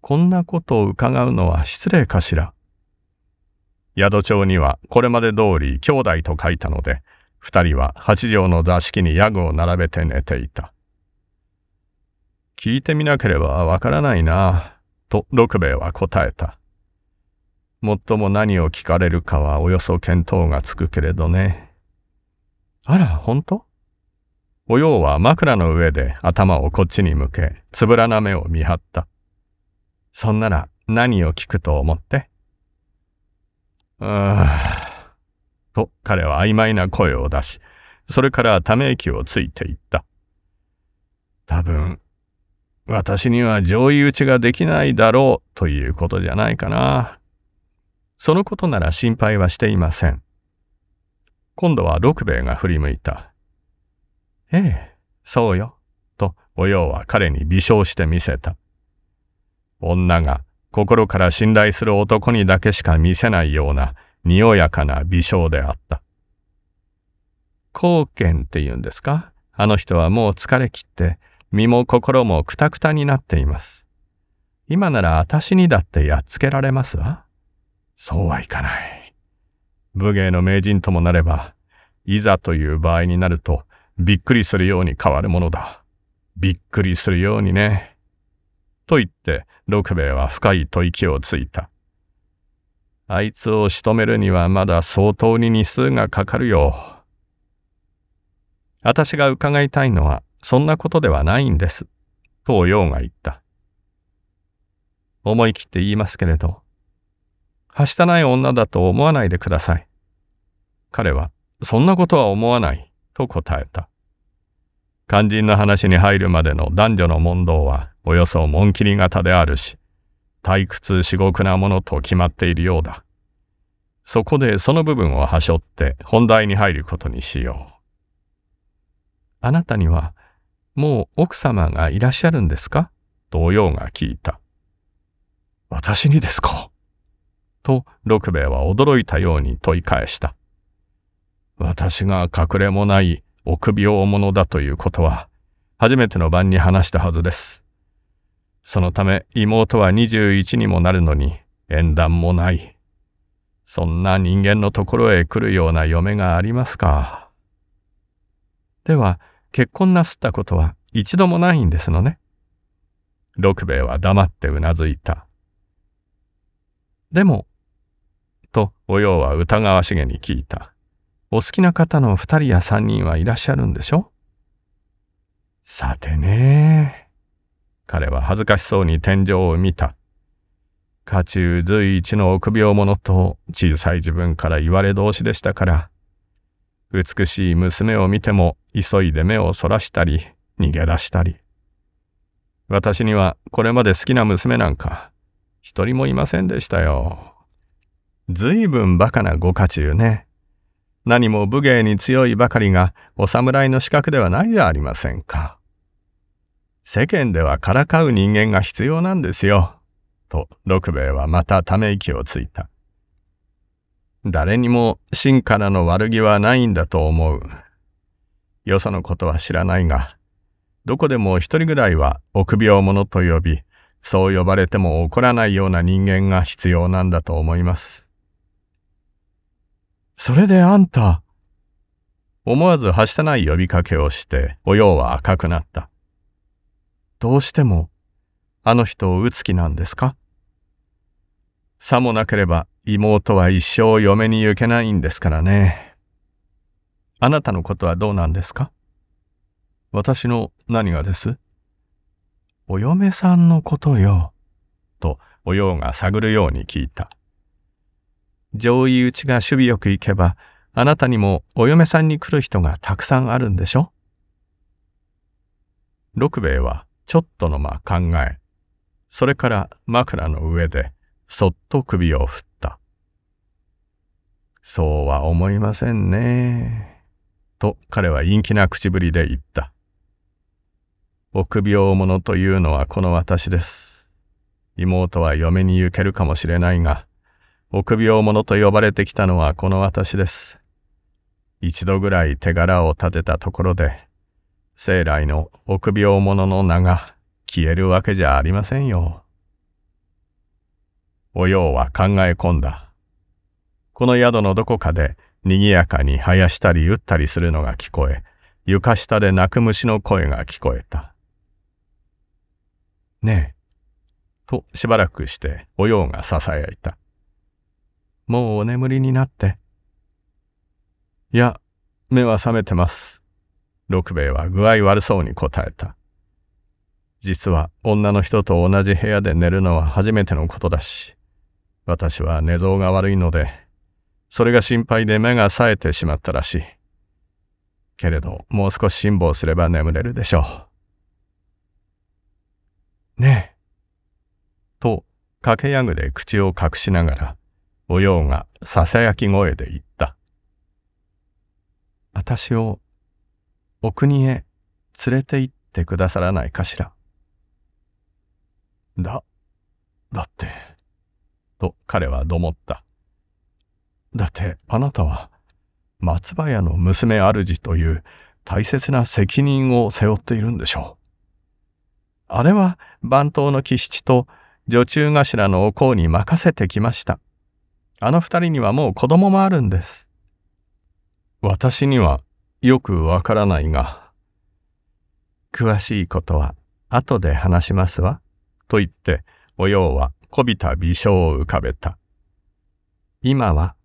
こんなことを伺うのは失礼かしら。宿帳にはこれまで通り兄弟と書いたので、二人は八畳の座敷に屋具を並べて寝ていた。聞いてみなければわからないな、と六兵衛は答えた。もっとも何を聞かれるかはおよそ見当がつくけれどね。あら、ほんとおようは枕の上で頭をこっちに向け、つぶらな目を見張った。そんなら何を聞くと思ってうーん。と彼は曖昧な声を出し、それからため息をついていった。多分、私には上位打ちができないだろうということじゃないかな。そのことなら心配はしていません。今度は六兵衛が振り向いた。ええ、そうよ。と、おようは彼に微笑してみせた。女が心から信頼する男にだけしか見せないような、におやかな微笑であった。貢献って言うんですかあの人はもう疲れきって、身も心もくたくたになっています。今なら私にだってやっつけられますわ。そうはいかない。武芸の名人ともなれば、いざという場合になると、びっくりするように変わるものだ。びっくりするようにね。と言って、六兵衛は深い吐息をついた。あいつを仕留めるにはまだ相当に日数がかかるよ。私が伺いたいのは、そんなことではないんです。と陽が言った。思い切って言いますけれど、はしたない女だと思わないでください。彼は、そんなことは思わない、と答えた。肝心の話に入るまでの男女の問答は、およそ紋切り型であるし、退屈至極なものと決まっているようだ。そこでその部分を端折って本題に入ることにしよう。あなたには、もう奥様がいらっしゃるんですかとおようが聞いた。私にですかと六兵衛は驚いたように問い返した。私が隠れもない臆病者だということは、初めての晩に話したはずです。そのため妹は21にもなるのに縁談もない。そんな人間のところへ来るような嫁がありますか。では、結婚なすったことは一度もないんですのね。六兵衛は黙ってうなずいた。でも、とおようは疑わしげに聞いた。お好きな方の二人や三人はいらっしゃるんでしょさてね。彼は恥ずかしそうに天井を見た。家中随一の臆病者と小さい自分から言われ同士でしたから、美しい娘を見ても急いで目をそらしたり、逃げ出したり。私にはこれまで好きな娘なんか、一人もいませんでしたよ。ずいぶんバカなご家中ね。何も武芸に強いばかりがお侍の資格ではないじゃありませんか。世間ではからかう人間が必要なんですよ。と六兵衛はまたため息をついた。誰にも真からの悪気はないんだと思う。よそのことは知らないが、どこでも一人ぐらいは臆病者と呼び、そう呼ばれても怒らないような人間が必要なんだと思います。それであんた。思わずはしたない呼びかけをして、おようは赤くなった。どうしても、あの人を打つ気なんですかさもなければ妹は一生嫁に行けないんですからね。あなたのことはどうなんですか私の何がですお嫁さんのことよ。と、おようが探るように聞いた。上位打ちが守備よく行けば、あなたにもお嫁さんに来る人がたくさんあるんでしょ六兵衛はちょっとの間考え、それから枕の上でそっと首を振った。そうは思いませんね。と彼は陰気な口ぶりで言った。臆病者というのはこの私です。妹は嫁に行けるかもしれないが、臆病者と呼ばれてきたのはこの私です。一度ぐらい手柄を立てたところで、生来の臆病者の名が消えるわけじゃありませんよ。おようは考え込んだ。この宿のどこかで賑やかに生やしたり打ったりするのが聞こえ、床下で泣く虫の声が聞こえた。ねえ。としばらくしておようが囁いた。もうお眠りになって。いや、目は覚めてます。六兵衛は具合悪そうに答えた。実は女の人と同じ部屋で寝るのは初めてのことだし、私は寝相が悪いので、それが心配で目が冴えてしまったらしい。けれど、もう少し辛抱すれば眠れるでしょう。ねえ。と、駆けやぐで口を隠しながら、おようがささやき声で言った。私をお国へ連れて行ってくださらないかしら。だ、だって、と彼はどもった。だってあなたは松葉屋の娘主という大切な責任を背負っているんでしょう。あれは番頭の騎七と女中頭のお甲に任せてきました。あの二人にはもう子供もあるんです。私にはよくわからないが、詳しいことは後で話しますわ、と言って、おようはこびた微笑を浮かべた。今は、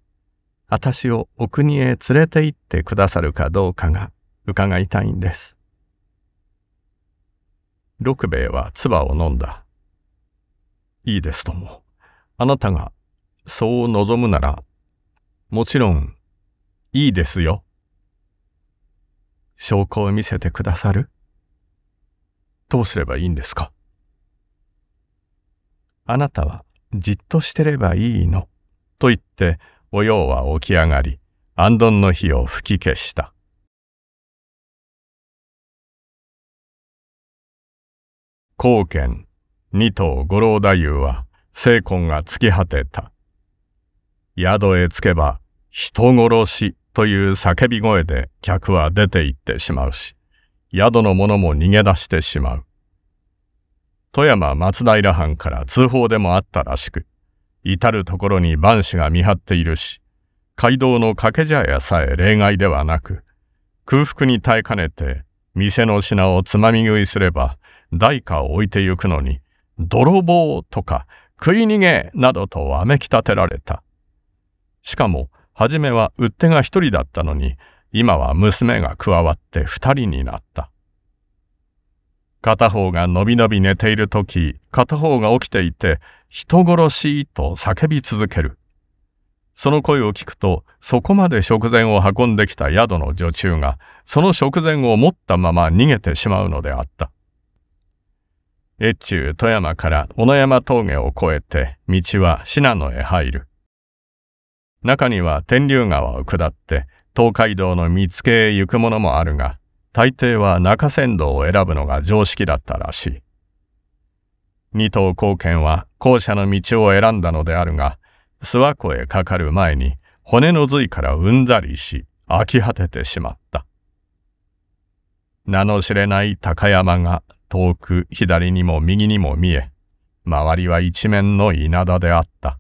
私をお国へ連れて行ってくださるかどうかが伺いたいんです。六兵衛は唾を飲んだ。いいですとも。あなたがそう望むなら、もちろん、いいですよ。証拠を見せてくださるどうすればいいんですかあなたはじっとしてればいいの。と言って、おようは起き上がり、あんどんの火を吹き消した。貢献二頭五郎太夫は精魂が尽き果てた。宿へ着けば、人殺しという叫び声で客は出て行ってしまうし、宿の者も逃げ出してしまう。富山松平藩から通報でもあったらしく、至る所に万死が見張っているし、街道の掛け茶屋さえ例外ではなく、空腹に耐えかねて、店の品をつまみ食いすれば、代価を置いてゆくのに、泥棒とか食い逃げなどとわめき立てられた。しかも、初めは売っ手が一人だったのに、今は娘が加わって二人になった。片方がのびのび寝ている時、片方が起きていて、人殺しと叫び続ける。その声を聞くと、そこまで食前を運んできた宿の女中が、その食前を持ったまま逃げてしまうのであった。越中富山から小野山峠を越えて、道は信濃へ入る。中には天竜川を下って東海道の見附へ行くものもあるが、大抵は中山道を選ぶのが常識だったらしい。二等高賢は後者の道を選んだのであるが、諏訪湖へかかる前に骨の髄からうんざりし、飽き果ててしまった。名の知れない高山が遠く左にも右にも見え、周りは一面の稲田であった。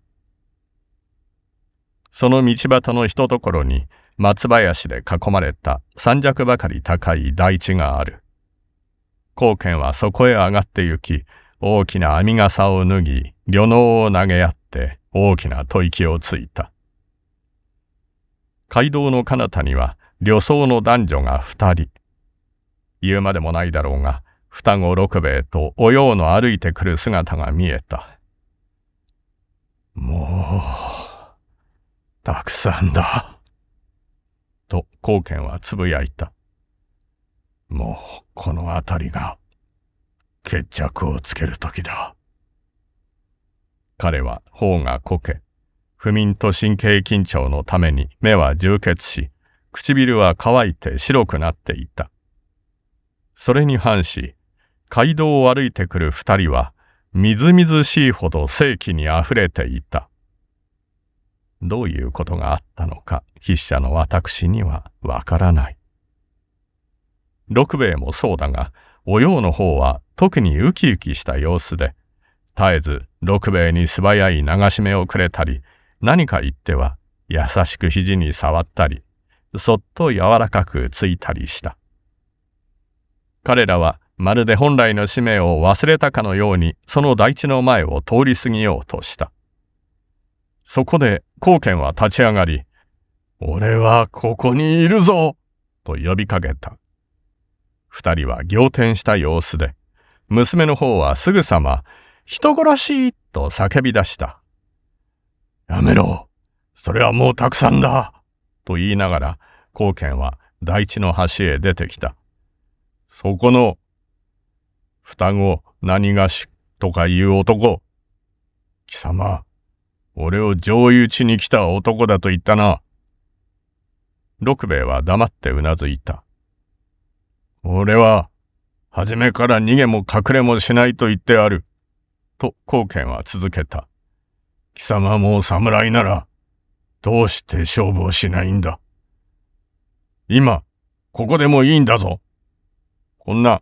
その道端のひとところに松林で囲まれた三尺ばかり高い大地がある。貢献はそこへ上がって行き、大きな網笠を脱ぎ、漁能を投げ合って大きな吐息をついた。街道の彼方には旅僧の男女が二人。言うまでもないだろうが、双子六兵衛とおようの歩いてくる姿が見えた。もう。たくさんだ。と、貢賢はつぶやいた。もう、この辺りが、決着をつける時だ。彼は頬がこけ、不眠と神経緊張のために目は充血し、唇は乾いて白くなっていた。それに反し、街道を歩いてくる二人は、みずみずしいほど正気にあふれていた。どういうことがあったのか筆者の私にはわからない。六兵衛もそうだが、おようの方は特にウキウキした様子で、絶えず六兵衛に素早い流し目をくれたり、何か言っては優しく肘に触ったり、そっと柔らかくついたりした。彼らはまるで本来の使命を忘れたかのようにその台地の前を通り過ぎようとした。そこで、貢献は立ち上がり、俺はここにいるぞと呼びかけた。二人は仰天した様子で、娘の方はすぐさま、人殺しと叫び出した。やめろそれはもうたくさんだと言いながら、貢献は大地の端へ出てきた。そこの、双子何がしとかいう男。貴様、俺を上位地に来た男だと言ったな。六兵衛は黙ってうなずいた。俺は、初めから逃げも隠れもしないと言ってある。と、貢献は続けた。貴様も侍なら、どうして勝負をしないんだ。今、ここでもいいんだぞ。こんな、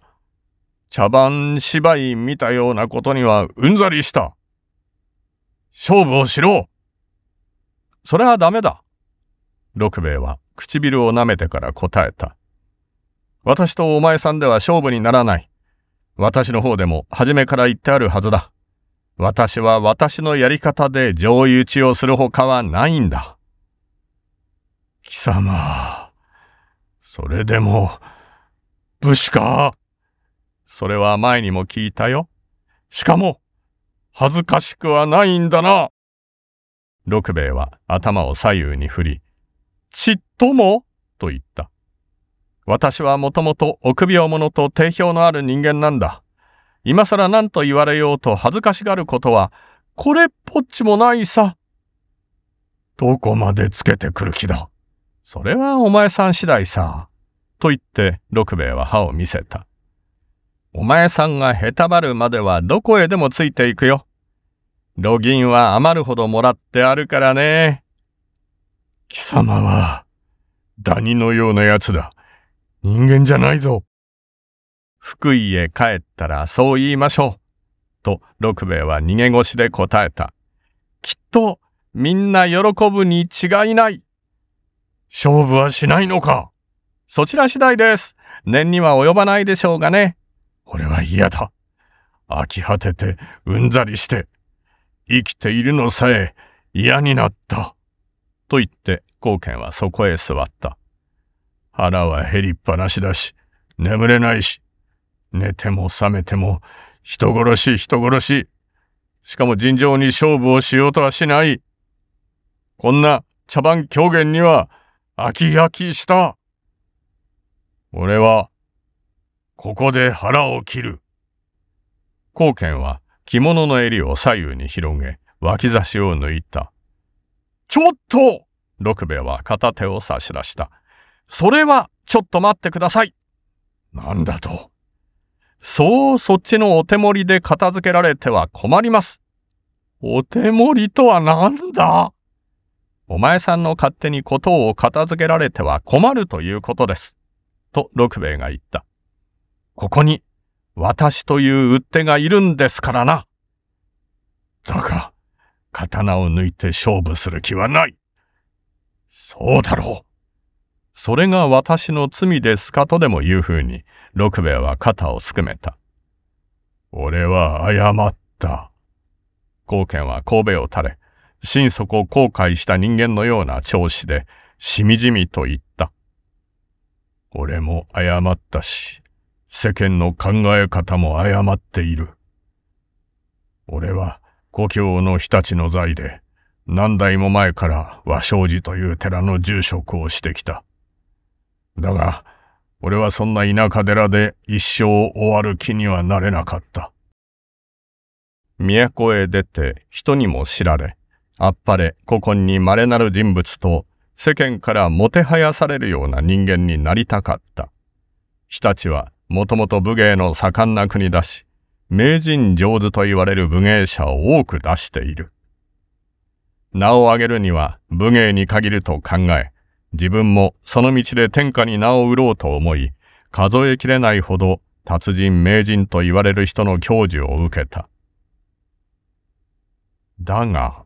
茶番芝居見たようなことにはうんざりした。勝負をしろそれはダメだ。六兵衛は唇を舐めてから答えた。私とお前さんでは勝負にならない。私の方でも初めから言ってあるはずだ。私は私のやり方で上位打ちをするほかはないんだ。貴様、それでも、武士かそれは前にも聞いたよ。しかも、恥ずかしくはないんだな。六兵衛は頭を左右に振り、ちっともと言った。私はもともと臆病者と定評のある人間なんだ。今更何と言われようと恥ずかしがることは、これっぽっちもないさ。どこまでつけてくる気だ。それはお前さん次第さ。と言って六兵衛は歯を見せた。お前さんがへたばるまではどこへでもついていくよ。ロギンは余るほどもらってあるからね。貴様は、ダニのような奴だ。人間じゃないぞ。福井へ帰ったらそう言いましょう。と六兵衛は逃げ腰で答えた。きっとみんな喜ぶに違いない。勝負はしないのかそちら次第です。念には及ばないでしょうがね。俺は嫌だ。飽き果ててうんざりして生きているのさえ嫌になった。と言って、貢賢はそこへ座った。腹は減りっぱなしだし、眠れないし、寝ても覚めても、人殺し人殺し。しかも尋常に勝負をしようとはしない。こんな茶番狂言には、飽き飽きした。俺は、ここで腹を切る。貢賢は、着物の襟を左右に広げ、脇差しを抜いた。ちょっと六兵衛は片手を差し出した。それは、ちょっと待ってください。なんだと。そう、そっちのお手盛りで片付けられては困ります。お手盛りとはなんだお前さんの勝手にことを片付けられては困るということです。と六兵衛が言った。ここに私という売っ手がいるんですからな。だが、刀を抜いて勝負する気はない。そうだろう。それが私の罪ですかとでも言うふうに、六兵衛は肩をすくめた。俺は謝った。貢献は神戸を垂れ、心底を後悔した人間のような調子で、しみじみと言った。俺も謝ったし、世間の考え方も誤っている。俺は故郷の日立の在で何代も前から和尚寺という寺の住職をしてきた。だが、俺はそんな田舎寺で一生終わる気にはなれなかった。都へ出て人にも知られ、あっぱれ古今に稀なる人物と世間からもてはやされるような人間になりたかった。日立はもともと武芸の盛んな国だし、名人上手と言われる武芸者を多く出している。名を挙げるには武芸に限ると考え、自分もその道で天下に名を売ろうと思い、数えきれないほど達人名人と言われる人の教授を受けた。だが、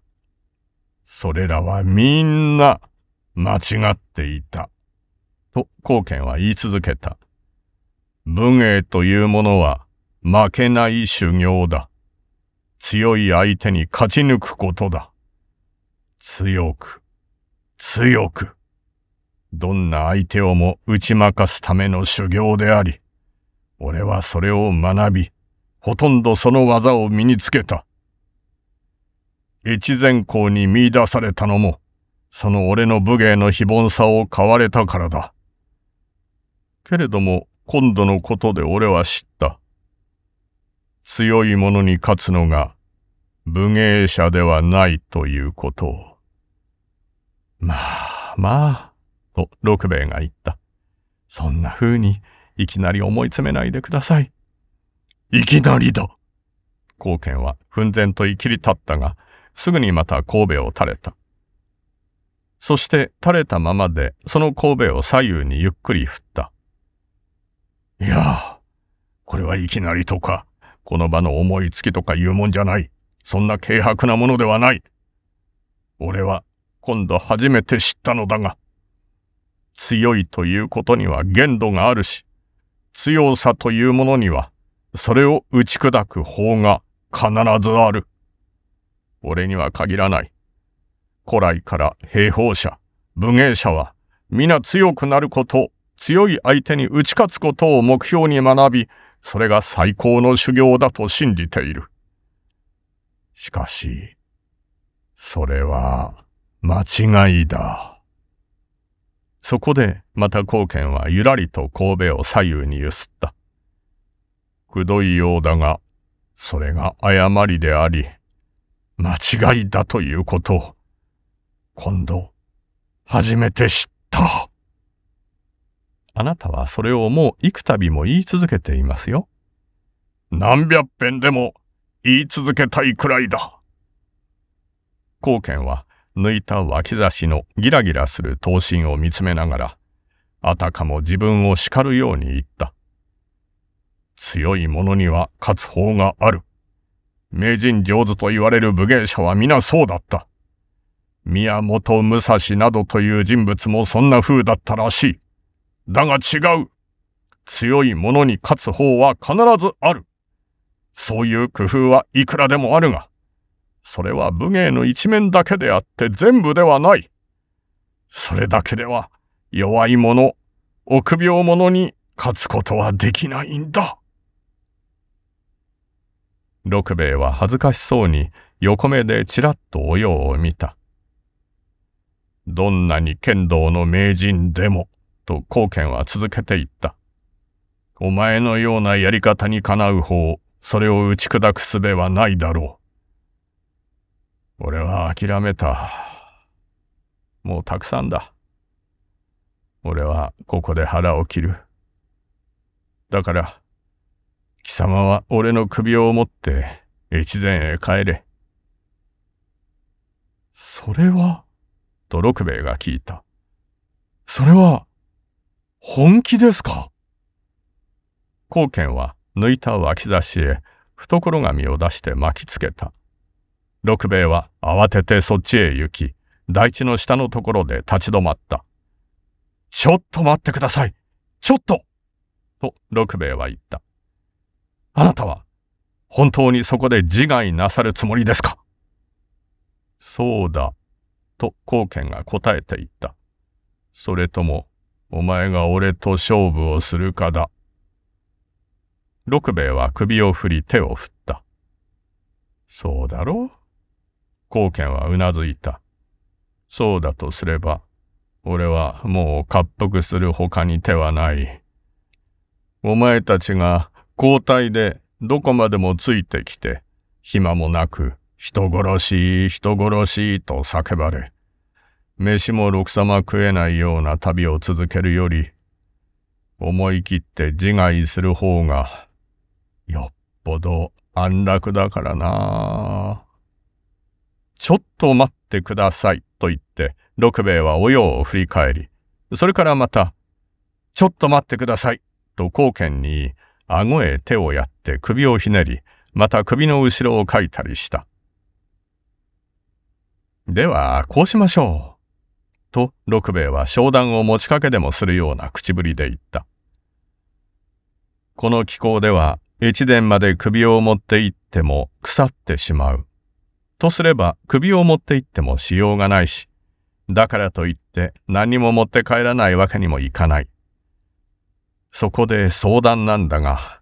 それらはみんな間違っていた。と、貢献は言い続けた。武芸というものは負けない修行だ。強い相手に勝ち抜くことだ。強く、強く。どんな相手をも打ち負かすための修行であり、俺はそれを学び、ほとんどその技を身につけた。越前校に見出されたのも、その俺の武芸の非凡さを買われたからだ。けれども、今度のことで俺は知った。強い者に勝つのが武芸者ではないということを。まあまあ、と六兵衛が言った。そんな風にいきなり思い詰めないでください。いきなりだ貢献は奮然といきり立ったが、すぐにまた神戸を垂れた。そして垂れたままでその神戸を左右にゆっくり振った。いやこれはいきなりとか、この場の思いつきとかいうもんじゃない。そんな軽薄なものではない。俺は今度初めて知ったのだが、強いということには限度があるし、強さというものには、それを打ち砕く法が必ずある。俺には限らない。古来から兵法者、武芸者は皆強くなること強い相手に打ち勝つことを目標に学び、それが最高の修行だと信じている。しかし、それは間違いだ。そこでまた貢献はゆらりと神戸を左右に揺すった。くどいようだが、それが誤りであり、間違いだということを、今度、初めて知った。あなたはそれをもう幾度も言い続けていますよ。何百遍でも言い続けたいくらいだ。貢献は抜いた脇差しのギラギラする刀身を見つめながら、あたかも自分を叱るように言った。強い者には勝つ方がある。名人上手と言われる武芸者は皆そうだった。宮本武蔵などという人物もそんな風だったらしい。だが違う。強い者に勝つ方は必ずある。そういう工夫はいくらでもあるが、それは武芸の一面だけであって全部ではない。それだけでは弱い者、臆病者に勝つことはできないんだ。六兵衛は恥ずかしそうに横目でちらっとおようを見た。どんなに剣道の名人でも、と貢献は続けていった。お前のようなやり方にかなう方、それを打ち砕く術はないだろう。俺は諦めた。もうたくさんだ。俺はここで腹を切る。だから、貴様は俺の首を持って越前へ帰れ。それは、と六兵衛が聞いた。それは、本気ですか光賢は抜いた脇差しへ懐紙を出して巻きつけた。六兵衛は慌ててそっちへ行き、台地の下のところで立ち止まった。ちょっと待ってくださいちょっとと六兵衛は言った。あなたは本当にそこで自害なさるつもりですかそうだ、と光賢が答えて言った。それともお前が俺と勝負をするかだ。六兵衛は首を振り手を振った。そうだろう貢献はうなずいた。そうだとすれば、俺はもう滑腹する他に手はない。お前たちが交代でどこまでもついてきて、暇もなく人殺し、人殺しと叫ばれ、飯もろくさま食えないような旅を続けるより、思い切って自害する方が、よっぽど安楽だからなちょっと待ってください、と言って、六兵衛はおようを振り返り、それからまた、ちょっと待ってください、と貢献に、顎へ手をやって首をひねり、また首の後ろをかいたりした。では、こうしましょう。と六兵衛は商談を持ちかけでもするような口ぶりで言った。この気候では越前まで首を持って行っても腐ってしまう。とすれば首を持って行ってもしようがないし、だからといって何も持って帰らないわけにもいかない。そこで相談なんだが、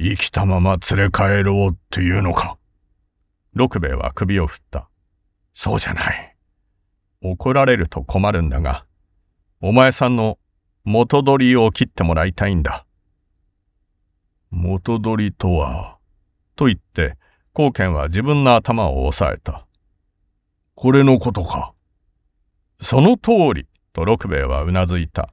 生きたまま連れ帰ろうっていうのか。六兵衛は首を振った。そうじゃない。怒られると困るんだが、お前さんの元取りを切ってもらいたいんだ。元取りとは、と言って、貢献は自分の頭を押さえた。これのことか。その通り、と六兵衛はうなずいた。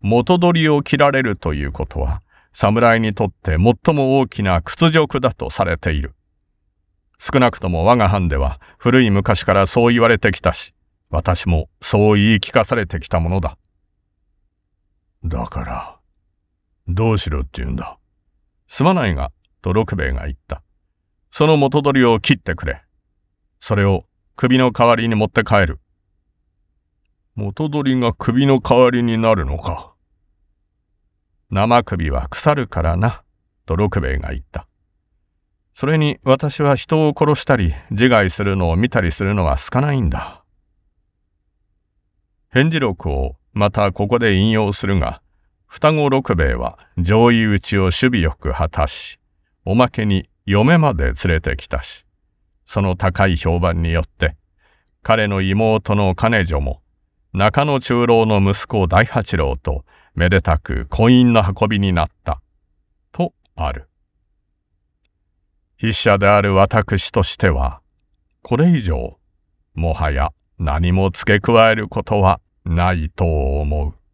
元取りを切られるということは、侍にとって最も大きな屈辱だとされている。少なくとも我が藩では古い昔からそう言われてきたし、私もそう言い聞かされてきたものだ。だから、どうしろって言うんだ。すまないが、と六兵衛が言った。その元取りを切ってくれ。それを首の代わりに持って帰る。元取りが首の代わりになるのか。生首は腐るからな、と六兵衛が言った。それに私は人を殺したり自害するのを見たりするのは好かないんだ。返事録をまたここで引用するが、双子六兵衛は上位打ちを守備よく果たし、おまけに嫁まで連れてきたし、その高い評判によって、彼の妹の彼女も、中野中郎の息子大八郎と、めでたく婚姻の運びになった、とある。筆者である私としては、これ以上、もはや何も付け加えることはないと思う。